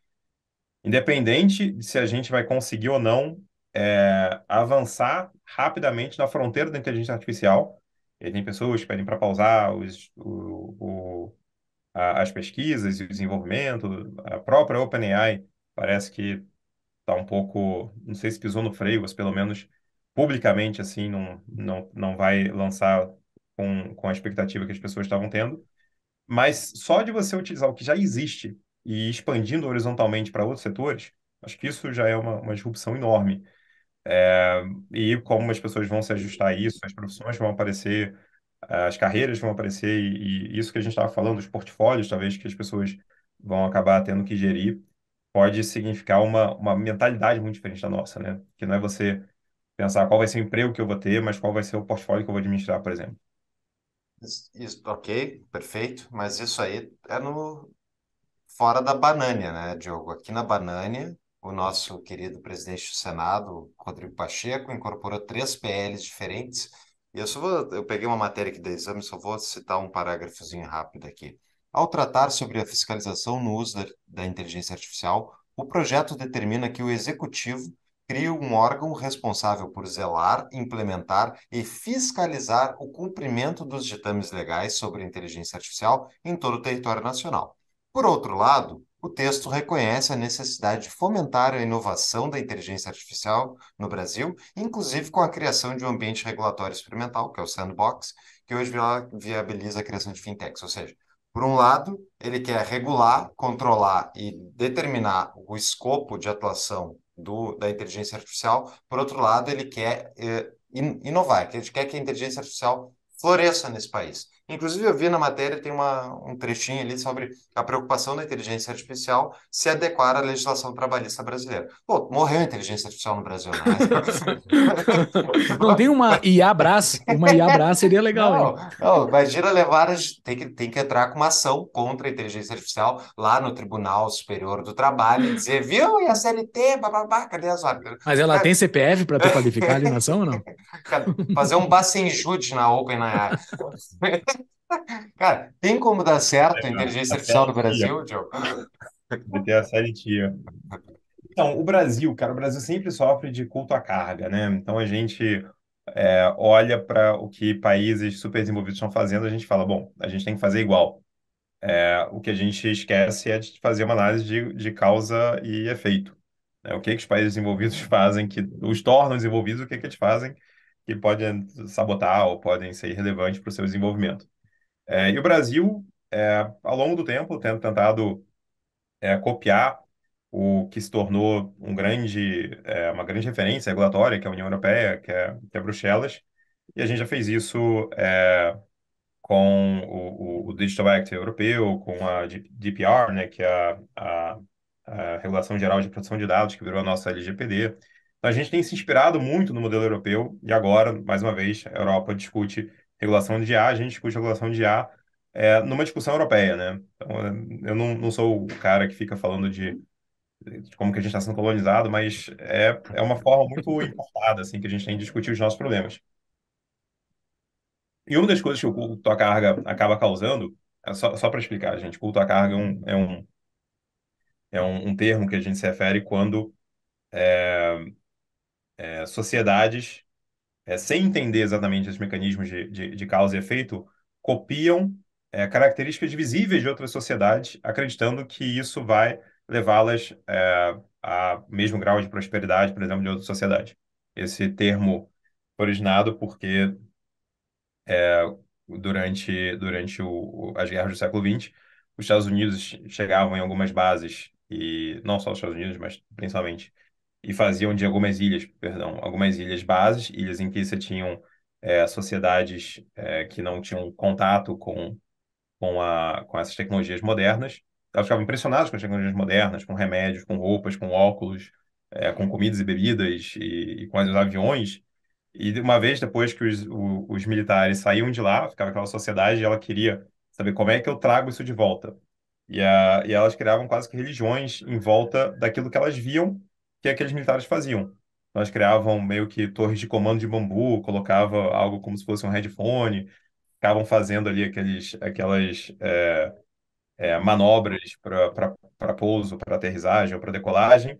C: independente de se a gente vai conseguir ou não é, avançar rapidamente na fronteira da inteligência artificial, e tem pessoas que pedem para pausar os, o, o, a, as pesquisas e o desenvolvimento. A própria OpenAI parece que está um pouco, não sei se pisou no freio, mas pelo menos publicamente assim não, não, não vai lançar com, com a expectativa que as pessoas estavam tendo. Mas só de você utilizar o que já existe e expandindo horizontalmente para outros setores, acho que isso já é uma, uma disrupção enorme. É, e como as pessoas vão se ajustar a isso, as profissões vão aparecer, é, as carreiras vão aparecer, e, e isso que a gente estava falando, os portfólios, talvez, que as pessoas vão acabar tendo que gerir, pode significar uma, uma mentalidade muito diferente da nossa, né? Que não é você pensar qual vai ser o emprego que eu vou ter, mas qual vai ser o portfólio que eu vou administrar, por exemplo.
B: Isso, ok, perfeito, mas isso aí é no fora da banânia, né, Diogo? Aqui na banânia, o nosso querido presidente do Senado, Rodrigo Pacheco, incorporou três PLs diferentes. E eu só vou, eu peguei uma matéria aqui do exame, só vou citar um parágrafozinho rápido aqui. Ao tratar sobre a fiscalização no uso da, da inteligência artificial, o projeto determina que o executivo cria um órgão responsável por zelar, implementar e fiscalizar o cumprimento dos ditames legais sobre inteligência artificial em todo o território nacional. Por outro lado, o texto reconhece a necessidade de fomentar a inovação da inteligência artificial no Brasil, inclusive com a criação de um ambiente regulatório experimental, que é o sandbox, que hoje viabiliza a criação de fintechs. Ou seja, por um lado, ele quer regular, controlar e determinar o escopo de atuação do, da inteligência artificial, por outro lado, ele quer eh, inovar, ele quer que a inteligência artificial floresça nesse país. Inclusive, eu vi na matéria, tem uma, um trechinho ali sobre a preocupação da inteligência artificial se adequar à legislação trabalhista brasileira. Pô, morreu a inteligência artificial no Brasil, né?
A: (laughs) Não tem uma IA brás Uma IA brás seria legal.
B: Não, não, imagina levar, tem que, tem que entrar com uma ação contra a inteligência artificial lá no Tribunal Superior do Trabalho e dizer, viu, e a CLT, bababá, cadê as ordens? Mas ela Cara... tem
A: CPF para ter qualificado em ação ou não?
B: (laughs) Fazer um bacenjude na OpenAI. (laughs) Cara, tem como dar certo a inteligência tá artificial no Brasil, Diogo?
C: Tem a série tia. Então, o Brasil, cara, o Brasil sempre sofre de culto à carga, né? Então a gente é, olha para o que países super desenvolvidos estão fazendo, a gente fala, bom, a gente tem que fazer igual. É, o que a gente esquece é de fazer uma análise de, de causa e efeito. Né? O que, que os países desenvolvidos (laughs) fazem, que os tornam desenvolvidos, o que, que eles fazem que podem sabotar ou podem ser irrelevantes para o seu desenvolvimento. É, e o Brasil, é, ao longo do tempo, tendo tentado é, copiar o que se tornou um grande, é, uma grande referência regulatória, que é a União Europeia, que é, que é Bruxelas, e a gente já fez isso é, com o, o, Digital Act europeu, com a DPR, né, que é a, a, a Regulação Geral de Proteção de Dados, que virou a nossa LGPD. Então, a gente tem se inspirado muito no modelo europeu e agora, mais uma vez, a Europa discute regulação de IA, a gente discute regulação de IA é, numa discussão europeia, né? Então, eu não, não sou o cara que fica falando de, de como que a gente está sendo colonizado, mas é, é uma forma muito importada, assim, que a gente tem de discutir os nossos problemas. E uma das coisas que o culto à carga acaba causando, é só, só para explicar, gente, culto à carga é um, é um, é um, um termo que a gente se refere quando é, é, sociedades é, sem entender exatamente esses mecanismos de, de, de causa e efeito, copiam é, características visíveis de outras sociedades, acreditando que isso vai levá-las é, a mesmo grau de prosperidade, por exemplo, de outra sociedade. Esse termo originado porque é, durante, durante o, as guerras do século XX, os Estados Unidos chegavam em algumas bases, e não só os Estados Unidos, mas principalmente e faziam de algumas ilhas, perdão, algumas ilhas bases, ilhas em que você tinha é, eh, sociedades é, que não tinham contato com, com, a, com essas tecnologias modernas. Elas ficavam impressionadas com as tecnologias modernas, com remédios, com roupas, com óculos, é, com comidas e bebidas e, e, com os aviões. E uma vez depois que os, o, os militares saíam de lá, ficava aquela sociedade e ela queria saber como é que eu trago isso de volta. E, a, e elas criavam quase que religiões em volta daquilo que elas viam que aqueles é militares faziam. Então, criavam meio que torres de comando de bambu, colocava algo como se fosse um headphone, ficavam fazendo ali aqueles, aquelas é, é, manobras para pouso, para aterrissagem ou para decolagem,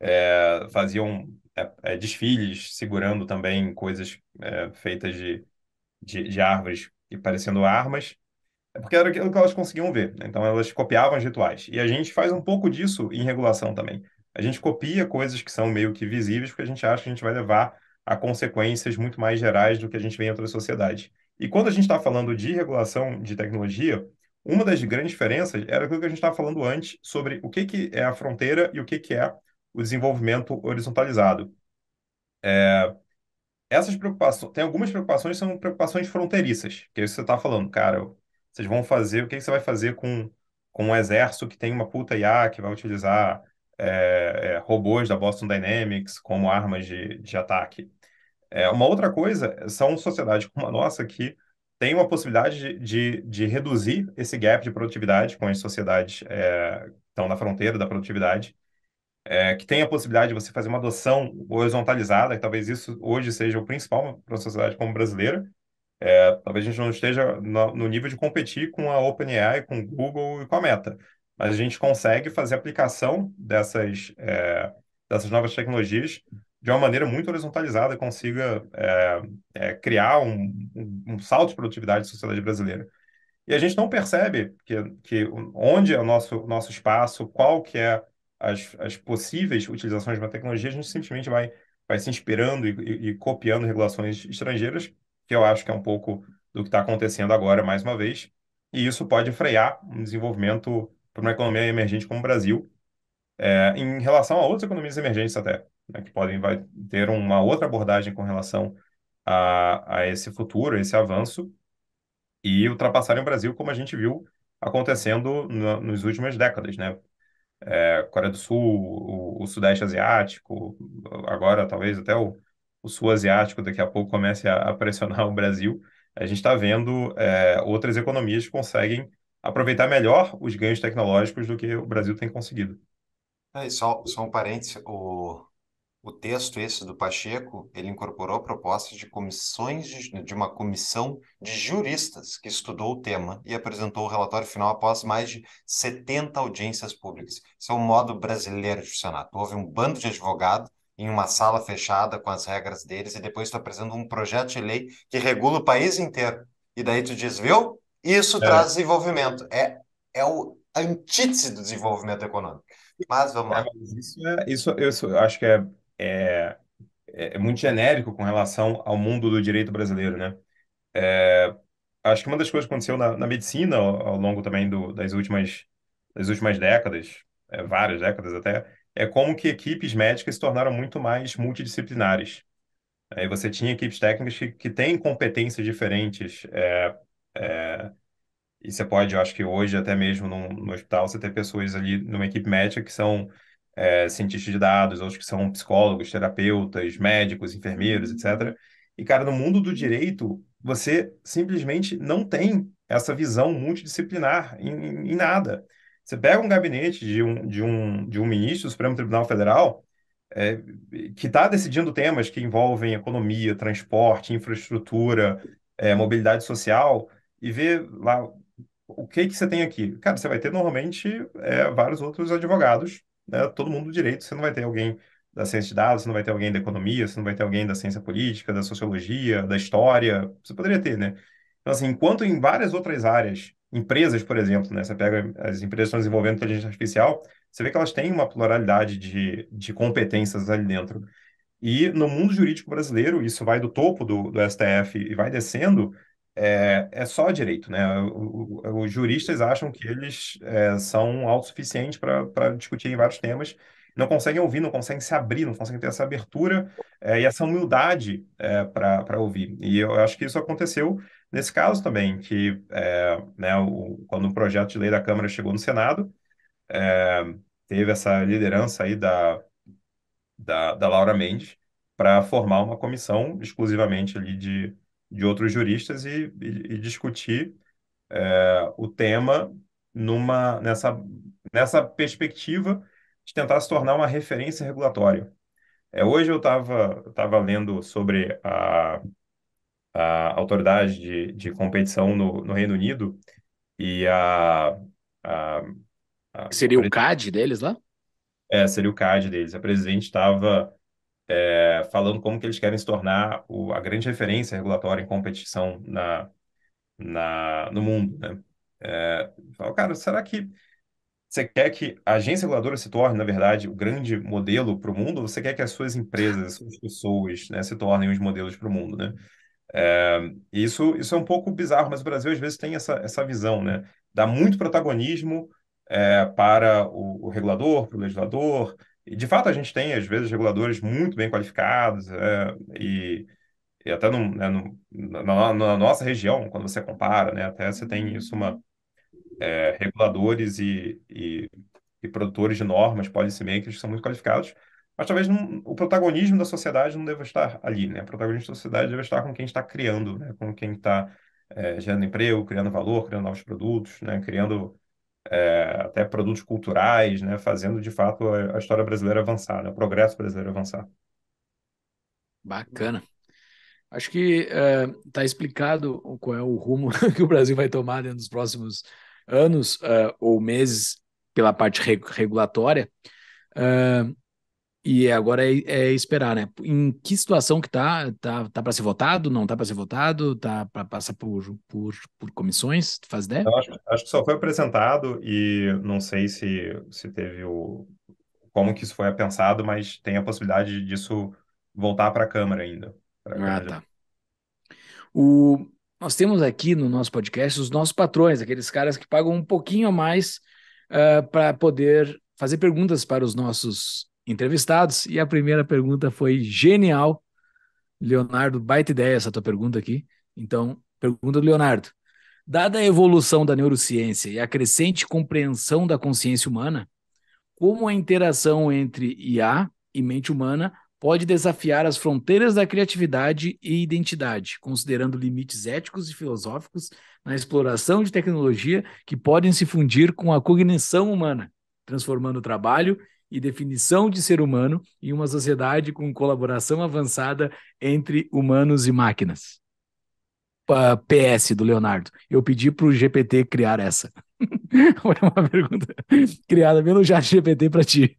C: é, faziam é, é, desfiles segurando também coisas feitas de, de, de árvores e parecendo armas porque era aquilo que elas conseguiam ver. Né? Então elas copiavam os rituais. E a gente faz um pouco disso em regulação também a gente copia coisas que são meio que visíveis, porque a gente acha que a gente vai levar a consequências muito mais gerais do que a gente vê em outra sociedade. E quando a gente está falando de regulação de tecnologia, uma das grandes diferenças era aquilo que a gente estava falando antes sobre o que, que é a fronteira e o que, que é o desenvolvimento horizontalizado. É, essas preocupações, tem algumas preocupações que são preocupações fronteiriças, que é isso que você está falando, cara, vocês vão fazer, o que, que você vai fazer com, com um exército que tem uma puta IA que vai utilizar é, é, robôs da Boston Dynamics como armas de, de ataque. É, uma outra coisa são sociedades como a nossa que tem uma possibilidade de, de, de reduzir esse gap de produtividade com as sociedades é, que estão na fronteira da produtividade, é, que tem a possibilidade de você fazer uma adoção horizontalizada, que talvez isso hoje seja o principal para uma sociedade como brasileira. É, talvez a gente não esteja no, no nível de competir com a OpenAI, com o Google e com a Meta, mas a gente consegue fazer aplicação dessas, é, dessas novas tecnologias de uma maneira muito horizontalizada, consiga é, é, criar um, um, um, salto de produtividade da sociedade brasileira. E a gente não percebe que, que onde é o nosso, nosso espaço, qual que é as, as possíveis utilizações de uma tecnologia, a gente simplesmente vai, vai se inspirando e, e, e copiando regulações estrangeiras, que eu acho que é um pouco do que está acontecendo agora, mais uma vez, e isso pode frear um desenvolvimento para uma economia emergente como o Brasil, é, em relação a outras economias emergentes até, né, que podem vai ter uma outra abordagem com relação a, a esse futuro, a esse avanço, e ultrapassarem o Brasil, como a gente viu acontecendo no, nos últimas décadas, né? É, Coreia do Sul, o, o, Sudeste Asiático, agora talvez até o, o Sul Asiático daqui a pouco comece a, a pressionar o Brasil. A gente está vendo é, outras economias que conseguem aproveitar melhor os ganhos tecnológicos do que o Brasil tem conseguido.
B: É, só, só um parênteses, o, o texto esse do Pacheco, ele incorporou propostas de comissões de, de, uma comissão de juristas que estudou o tema e apresentou o relatório final após mais de 70 audiências públicas. Isso é um modo brasileiro de funcionar. Houve um bando de advogados em uma sala fechada com as regras deles e depois tu apresenta um projeto de lei que regula o país inteiro. E daí tu diz, viu? Isso é. traz desenvolvimento. É, é o antítese do desenvolvimento econômico. Mas vamos lá. É, mas isso, é,
C: isso, isso eu acho que é, é, é, é muito genérico com relação ao mundo do direito brasileiro, né? É, acho que uma das coisas que aconteceu na, na medicina ao, ao, longo também do, das últimas das últimas décadas, é, várias décadas até, é como que equipes médicas se tornaram muito mais multidisciplinares. Aí você tinha equipes técnicas que, que têm competências diferentes, é, é, e você pode, eu acho que hoje, até mesmo no, no hospital, você tem pessoas ali numa equipe médica que são é, cientistas de dados, outros que são psicólogos, terapeutas, médicos, enfermeiros, uhum. etc. E, cara, no mundo do direito, você simplesmente não tem essa visão multidisciplinar em, em nada. Você pega um gabinete de um, de um, de um ministro do Supremo Tribunal Federal é, que está decidindo temas que envolvem economia, transporte, infraestrutura, é, mobilidade social, e ver lá o que que você tem aqui. Cara, você vai ter normalmente é, vários outros advogados, né? todo mundo do direito, você não vai ter alguém da ciência de dados, você não vai ter alguém da economia, você não vai ter alguém da ciência política, da sociologia, da história, você poderia ter, né? Então, assim, enquanto em várias outras áreas, empresas, por exemplo, né? Você pega as empresas que estão desenvolvendo inteligência artificial, você vê que elas têm uma pluralidade de, de competências ali dentro. E no mundo jurídico brasileiro, isso vai do topo do, do STF e vai descendo, é, é só direito, né? os juristas acham que eles é, são autossuficientes para discutirem vários temas, não conseguem ouvir, não conseguem se abrir, não conseguem ter essa abertura é, e essa humildade é, para ouvir. E eu acho que isso aconteceu nesse caso também, que é, né, o, quando o projeto de lei da Câmara chegou no Senado, é, teve essa liderança aí da, da, da Laura Mendes para formar uma comissão exclusivamente ali de de outros juristas e, e, e discutir é, o tema numa nessa, nessa perspectiva de tentar se tornar uma referência regulatória. É, hoje eu estava tava lendo sobre a, a autoridade de, de competição no, no Reino Unido e a, a, a seria o
A: CAD deles lá?
C: É, seria o CAD deles. A presidente estava é, falando como que eles querem se tornar o, a grande referência regulatória em competição na, na, no mundo, né? É, cara, será que você quer que a agência reguladora se torne, na verdade, o grande modelo para o mundo? Ou você quer que as suas empresas, as suas pessoas, né, se tornem os modelos para o mundo, né? É, isso, isso é um pouco bizarro, mas o Brasil às vezes tem essa, essa visão, né? Dá muito protagonismo é, para o, o regulador, para o legislador, de fato, a gente tem, às vezes, reguladores muito bem qualificados, é, e, e, até no, né, no, na, na, nossa região, quando você compara, né, até você tem isso, uma, é, reguladores e, e, e, produtores de normas, makers, que são muito qualificados, mas talvez não, o protagonismo da sociedade não deva estar ali, né? O protagonismo da sociedade deve estar com quem está criando, né? com quem está é, gerando emprego, criando valor, criando novos produtos, né? criando é, até produtos culturais, né, fazendo de fato a, história brasileira avançar, né, o progresso brasileiro avançar.
A: Bacana. Acho que está é, uh, explicado qual é o rumo (laughs) que o Brasil vai tomar dentro dos próximos anos uh, ou meses pela parte re regulatória. Uh, e agora é, é, esperar, né? Em que situação que tá? Tá, tá para ser votado? Não tá para ser votado? Tá para passar por, por, por comissões? Tu faz ideia?
C: Acho, acho, que só foi apresentado e não sei se, se teve o. como que isso foi pensado, mas tem a possibilidade disso voltar para a Câmara ainda. ah, Câmara
A: tá. Já. O, nós temos aqui no nosso podcast os nossos patrões, aqueles caras que pagam um pouquinho a mais uh, ah, para poder fazer perguntas para os nossos entrevistados. E a primeira pergunta foi genial. Leonardo, baita ideia essa tua pergunta aqui. Então, pergunta do Leonardo. Dada a evolução da neurociência e a crescente compreensão da consciência humana, como a interação entre IA e mente humana pode desafiar as fronteiras da criatividade e identidade, considerando limites éticos e filosóficos na exploração de tecnologia que podem se fundir com a cognição humana, transformando o trabalho e definição de ser humano em uma sociedade com colaboração avançada entre humanos e máquinas. Uh, PS do Leonardo. Eu pedi para o GPT criar essa. (laughs) Olha uma pergunta (laughs) criada pelo chat GPT para ti.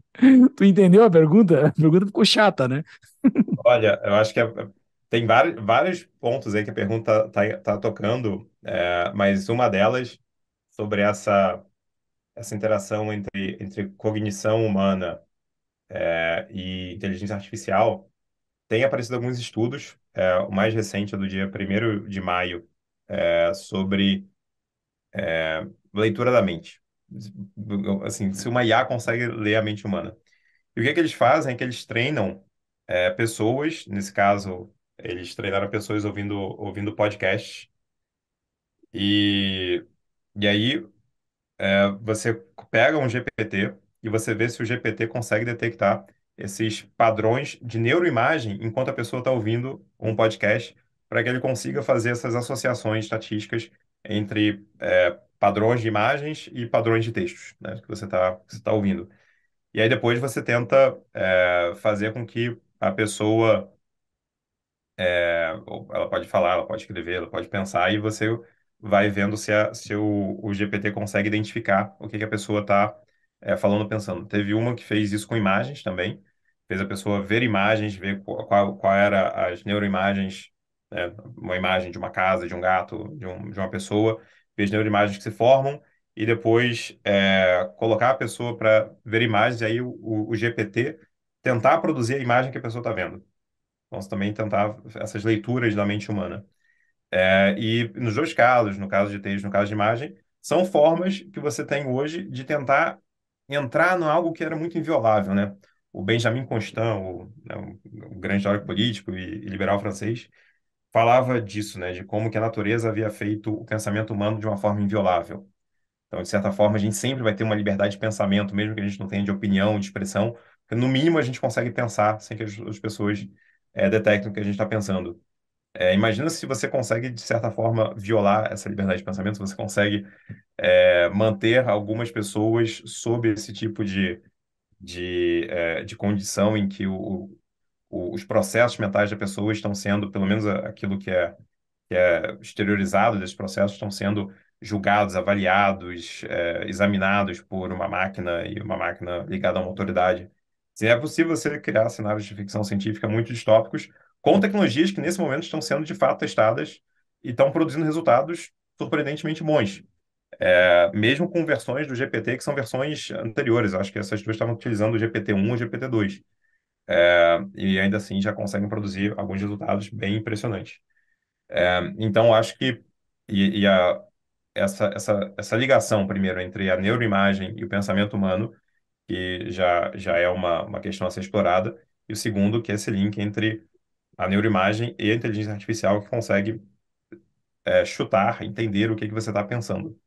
A: Tu entendeu a pergunta? A pergunta ficou chata, né? (laughs) Olha,
C: eu acho que é, tem vários, vários pontos aí que a pergunta está tá, tá tocando, é, mas uma delas sobre essa essa interação entre, entre cognição humana é, e inteligência artificial, tem aparecido alguns estudos, é, o mais recente é do dia 1 de maio, é, sobre é, leitura da mente. Assim, se uma IA consegue ler a mente humana. E o que, é que eles fazem é que eles treinam é, pessoas, nesse caso, eles treinaram pessoas ouvindo, ouvindo podcasts, e, e aí é, você pega um GPT e você vê se o GPT consegue detectar esses padrões de neuroimagem enquanto a pessoa está ouvindo um podcast, para que ele consiga fazer essas associações estatísticas entre é, padrões de imagens e padrões de textos né, que você está tá ouvindo. E aí depois você tenta é, fazer com que a pessoa. É, ela pode falar, ela pode escrever, ela pode pensar, e você vai vendo se, a, se o, o, GPT consegue identificar o que, que a pessoa está é, eh, falando, pensando. Teve uma que fez isso com imagens também, fez a pessoa ver imagens, ver qual, qual era as neuroimagens, né? uma imagem de uma casa, de um gato, de, um, de uma pessoa, ver as neuroimagens que se formam e depois é, colocar a pessoa para ver imagens e aí o, o, o GPT tentar produzir a imagem que a pessoa está vendo. Então, Vamos também tentar essas leituras da mente humana. É, e nos dois casos, no caso de texto, no caso de imagem, são formas que você tem hoje de tentar entrar em algo que era muito inviolável, né? O Benjamin Constant, o, né, o grande histórico político e, e liberal francês, falava disso, né? De como que a natureza havia feito o pensamento humano de uma forma inviolável. Então, de certa forma, a gente sempre vai ter uma liberdade de pensamento, mesmo que a gente não tenha de opinião, de expressão, no mínimo a gente consegue pensar sem que as pessoas é, detectem o que a gente está pensando. É, imagina se você consegue, de certa forma, violar essa liberdade de pensamento, se você consegue é, manter algumas pessoas sob esse tipo de, de, é, de condição em que o, o, os processos mentais da pessoa estão sendo, pelo menos aquilo que é, que é exteriorizado desses processos, estão sendo julgados, avaliados, é, examinados por uma máquina e uma máquina ligada a uma autoridade. Se é possível você criar cenários de ficção científica muito distópicos com tecnologias que nesse momento estão sendo de fato testadas e estão produzindo resultados surpreendentemente bons. É, mesmo com versões do GPT que são versões anteriores, acho que essas duas estavam utilizando o GPT-1 e o GPT-2. É, e ainda assim já conseguem produzir alguns resultados bem impressionantes. É, então, acho que e, e a, essa, essa, essa ligação, primeiro, entre a neuroimagem e o pensamento humano, que já, já é uma, uma questão a ser explorada, e o segundo, que é esse link entre a neuroimagem e a inteligência artificial que consegue é, chutar, entender o que, que você está pensando.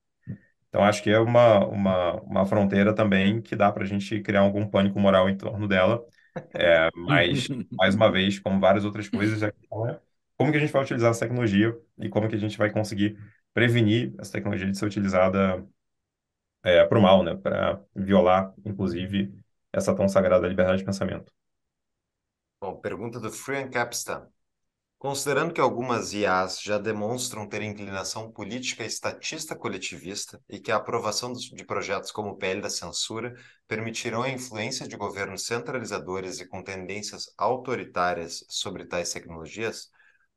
C: Então, acho que é uma, uma, uma fronteira também que dá para a gente criar algum pânico moral em torno dela. É, mas, mais uma vez, como várias outras coisas, a é questão é como que a gente vai utilizar essa tecnologia e como que a gente vai conseguir prevenir essa tecnologia de ser utilizada é, para o mal, né? para violar, inclusive, essa tão sagrada liberdade de pensamento.
B: Bom, pergunta do Frank Capstan. Considerando que algumas IAs já demonstram ter inclinação política estatista coletivista e que a aprovação de projetos como o PL da censura permitirão a influência de governos centralizadores e com tendências autoritárias sobre tais tecnologias,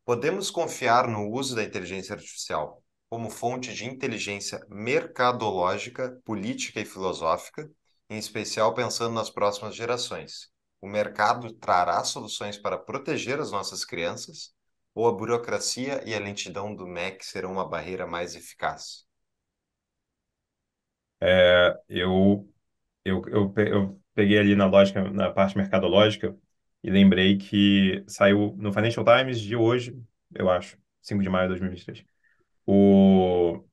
B: podemos confiar no uso da inteligência artificial como fonte de inteligência mercadológica, política e filosófica, em especial pensando nas próximas gerações o mercado trará soluções para proteger as nossas crianças ou a burocracia e a lentidão do MEC serão uma barreira mais eficaz?
C: É, eu, eu, eu, eu peguei ali na lógica, na parte mercadológica, e lembrei que saiu no Financial Times de hoje, eu acho, 5 de maio de 2023, o,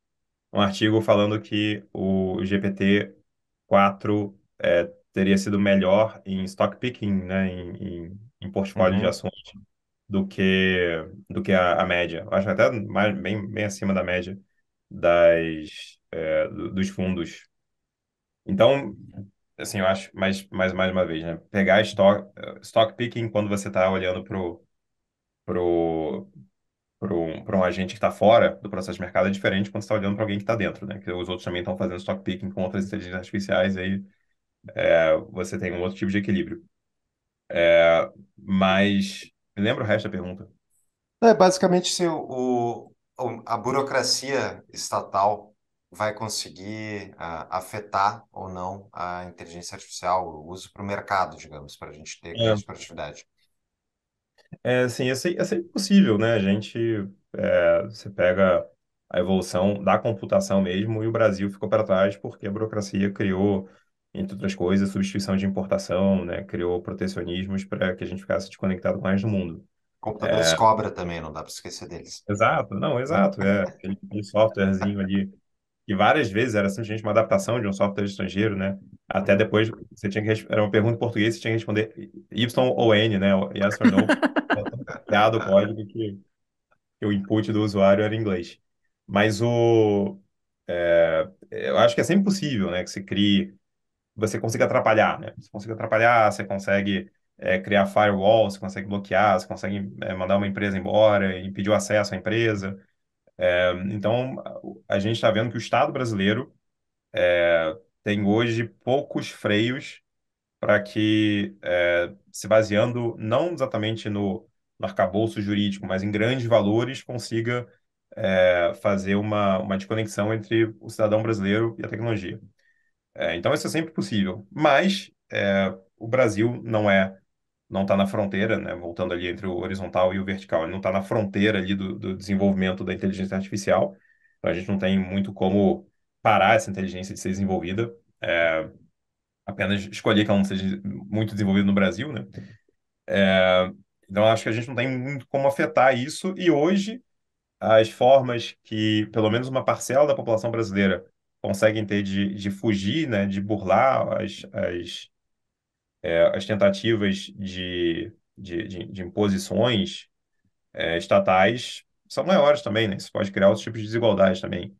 C: um artigo falando que o GPT-4 é, teria sido melhor em stock picking, né, em, em, em portfólio uhum. de ações, do que, do que a, a média. Eu acho até mais, bem, bem acima da média das, é, dos fundos. Então, assim, eu acho, mais, mais, mais uma vez, né, pegar stock, stock picking quando você está olhando para o pro, pro, pro um agente que está fora do processo de mercado é diferente quando você está olhando para alguém que está dentro, né? Que os outros também estão fazendo stock picking com outras inteligências artificiais aí é, você tem um outro tipo de equilíbrio. É, mas lembra
B: o resto da pergunta? É, basicamente, se o, o, a burocracia estatal vai conseguir uh, afetar ou não a inteligência artificial, o uso para o mercado, digamos, para a gente ter é. produtividade?
C: É, sim, é, é sempre possível, né? A gente, é, você pega a evolução da computação mesmo e o Brasil ficou para trás porque a burocracia criou entre outras coisas, substituição de importação, né? Criou protecionismos para que a gente ficasse desconectado mais do mundo.
B: Computadores é... cobra também, não dá para esquecer
C: deles. Exato, não, exato. É aquele, softwarezinho ali, que várias vezes era simplesmente uma adaptação de um software estrangeiro, né? Até depois, você tinha que era uma pergunta em português, você tinha que responder Y ou N, né? Yes or no. Dado o código que, que o input do usuário era em inglês. Mas o. É, eu acho que é sempre possível, né? Que se crie você consiga atrapalhar, né? Você consegue atrapalhar, você consegue é, criar firewall, você consegue bloquear, você consegue é, mandar uma empresa embora, impedir o acesso à empresa. É, então, a gente está vendo que o Estado brasileiro tem hoje poucos freios para que, se baseando não exatamente no, no arcabouço jurídico, mas em grandes valores, consiga fazer uma, uma desconexão entre o cidadão brasileiro e a tecnologia. É, então isso é sempre possível. Mas é, o Brasil não é não está na fronteira, né? voltando ali entre o horizontal e o vertical, ele não está na fronteira ali do, do, desenvolvimento da inteligência artificial, então a gente não tem muito como parar essa inteligência de ser desenvolvida, é, apenas escolher que ela não seja muito desenvolvida no Brasil, né? É, então acho que a gente não tem muito como afetar isso, e hoje as formas que, pelo menos uma parcela da população brasileira, conseguem ter de, de fugir, né, de burlar as, as, é, as tentativas de, de, de, de imposições é, estatais são maiores também, né? Isso pode criar outros tipos de desigualdade também.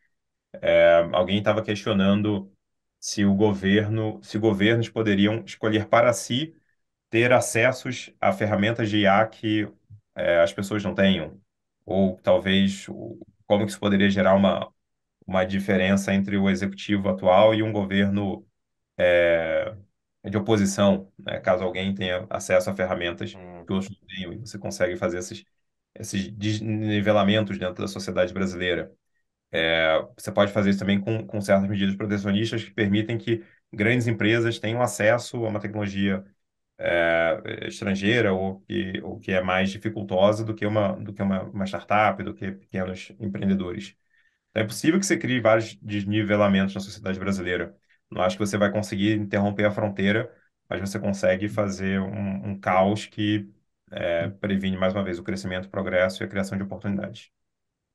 C: É, alguém estava questionando se o governo, se governos poderiam escolher para si ter acessos a ferramentas de IA que é, as pessoas não tenham, ou talvez como que isso poderia gerar uma, uma diferença entre o executivo atual e um governo é, de oposição, né? caso alguém tenha acesso a ferramentas hum. que outros não tenham, e você consegue fazer esses, esses desnivelamentos dentro da sociedade brasileira. É, você pode fazer isso também com, com certas medidas protecionistas que permitem que grandes empresas tenham acesso a uma tecnologia é, estrangeira ou que, ou que é mais dificultosa do que uma, do que uma, uma startup, do que pequenos empreendedores. Então, é possível que você crie vários desnivelamentos na sociedade brasileira. Não acho que você vai conseguir interromper a fronteira, mas você consegue fazer um, um caos que é, previne, mais uma vez, o crescimento, o progresso e a criação de oportunidades.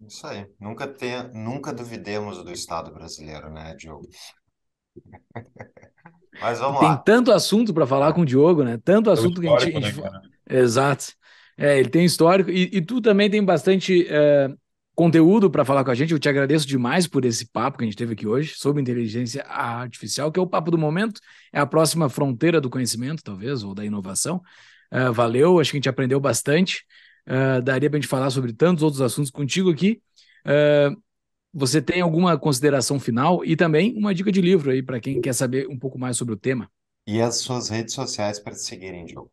B: Isso aí. Nunca, tenha, nunca duvidemos do Estado brasileiro, né, Diogo? (laughs) Mas vamos Tem lá.
A: tanto assunto para falar com o Diogo, né? Tanto é assunto que a gente. Né, Exato. É, ele tem histórico. E, e tu também tem bastante uh, conteúdo para falar com a gente. Eu te agradeço demais por esse papo que a gente teve aqui hoje sobre inteligência artificial, que é o papo do momento, é a próxima fronteira do conhecimento, talvez, ou da inovação. Uh, valeu, acho que a gente aprendeu bastante. Uh, daria para a gente falar sobre tantos outros assuntos contigo aqui. Uh, você tem alguma consideração final e também uma dica de livro aí para quem quer saber um pouco mais sobre o tema? E as suas redes sociais para te seguirem, Diogo?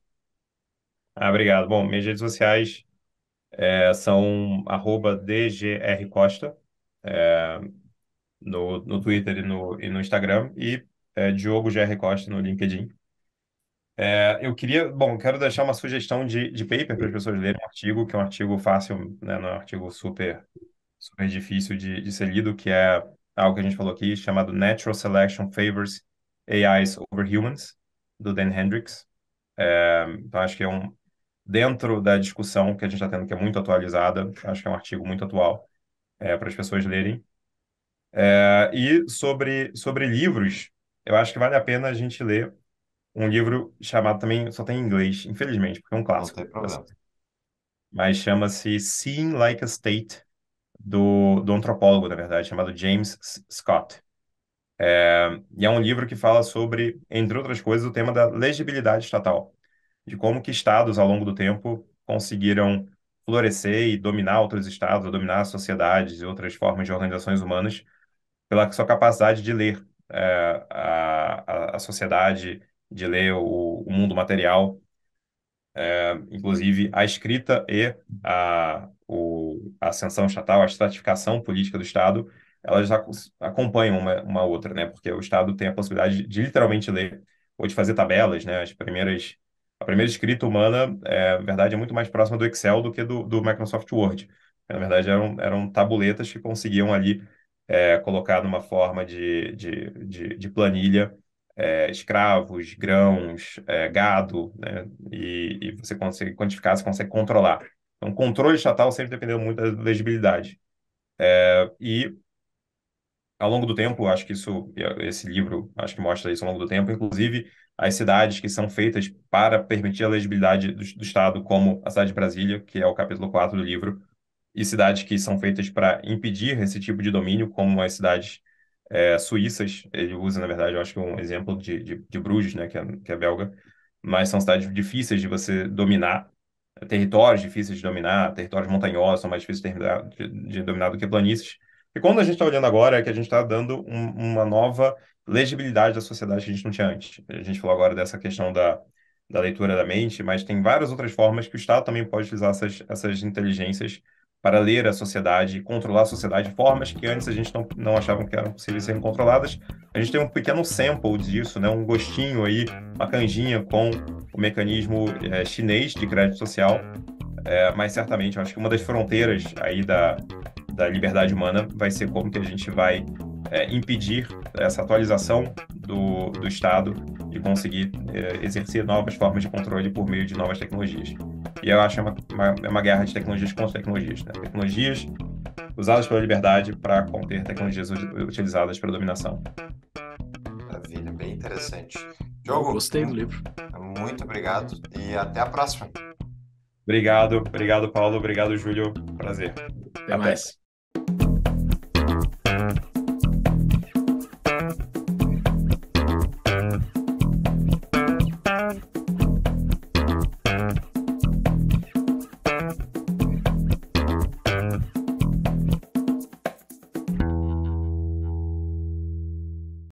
C: Ah, obrigado. Bom, minhas redes sociais é, são arroba dgrcosta é, no, no Twitter e no, e no Instagram e é, Diogo GR Costa no LinkedIn. É, eu queria, bom, quero deixar uma sugestão de, de paper para as pessoas lerem um artigo, que é um artigo fácil, né, não é um artigo super, super difícil de, de ser lido, que é algo que a gente falou aqui, chamado Natural Selection Favors AIs Over Humans, do Dan Hendricks. É, então, acho que é um, dentro da discussão que a gente está tendo, que é muito atualizada, acho que é um artigo muito atual é, para as pessoas lerem. É, e sobre, sobre livros, eu acho que vale a pena a gente ler um livro chamado também, só tem em inglês, infelizmente, porque é um clássico. Não tem problema. Mas chama-se Seeing Like a State, do, do antropólogo, na verdade, chamado James Scott. É, e é um livro que fala sobre, entre outras coisas, o tema da legibilidade estatal, de como que estados ao longo do tempo conseguiram florescer e dominar outros estados, dominar sociedades e outras formas de organizações humanas pela sua capacidade de ler é, a, a sociedade, de ler o, o mundo material, é, inclusive a escrita e a, o, a ascensão estatal, a estratificação política do Estado, elas acompanham uma, uma outra, né? Porque o Estado tem a possibilidade de, de literalmente ler ou de fazer tabelas, né? As primeiras a primeira escrita humana, é, na verdade, é muito mais próxima do Excel do que do, do Microsoft Word. Na verdade, eram, eram tabuletas que conseguiam ali é, colocar numa forma de, de, de, de planilha é, escravos, grãos, é, gado, né? e, e você consegue quantificar, você consegue controlar. Então, o controle estatal sempre dependeu muito da legibilidade. É, e ao longo do tempo, acho que isso, esse livro, acho que mostra isso ao longo do tempo, inclusive as cidades que são feitas para permitir a legibilidade do, do, Estado, como a cidade de Brasília, que é o capítulo 4 do livro, e cidades que são feitas para impedir esse tipo de domínio, como as cidades é, suíças, ele usa, na verdade, eu acho que um exemplo de, de, de Bruges, né, que é, que é belga, mas são cidades difíceis de você dominar, territórios difíceis de dominar, territórios montanhosos são mais difíceis de, de dominar do que planícies, e quando a gente está olhando agora é que a gente está dando um, uma nova legibilidade da sociedade que a gente não tinha antes. A gente falou agora dessa questão da, da leitura da mente, mas tem várias outras formas que o Estado também pode utilizar essas, essas inteligências para ler a sociedade, controlar a sociedade, formas que antes a gente não, não achava que eram possíveis serem controladas. A gente tem um pequeno sample disso, né? um gostinho aí, uma canjinha com o mecanismo é, chinês de crédito social, é, mas certamente eu acho que uma das fronteiras aí da, da liberdade humana vai ser como que a gente vai é, impedir essa atualização do, do Estado e conseguir é, exercer novas formas de controle por meio de novas tecnologias. E eu acho que é uma, uma, é uma guerra de tecnologias contra tecnologias. Né? Tecnologias usadas pela liberdade para conter tecnologias utilizadas pela dominação. Maravilha, bem interessante.
B: Diogo, gostei do livro. Muito obrigado e até a próxima.
C: Obrigado, obrigado Paulo, obrigado Júlio, prazer. Até, até. mais.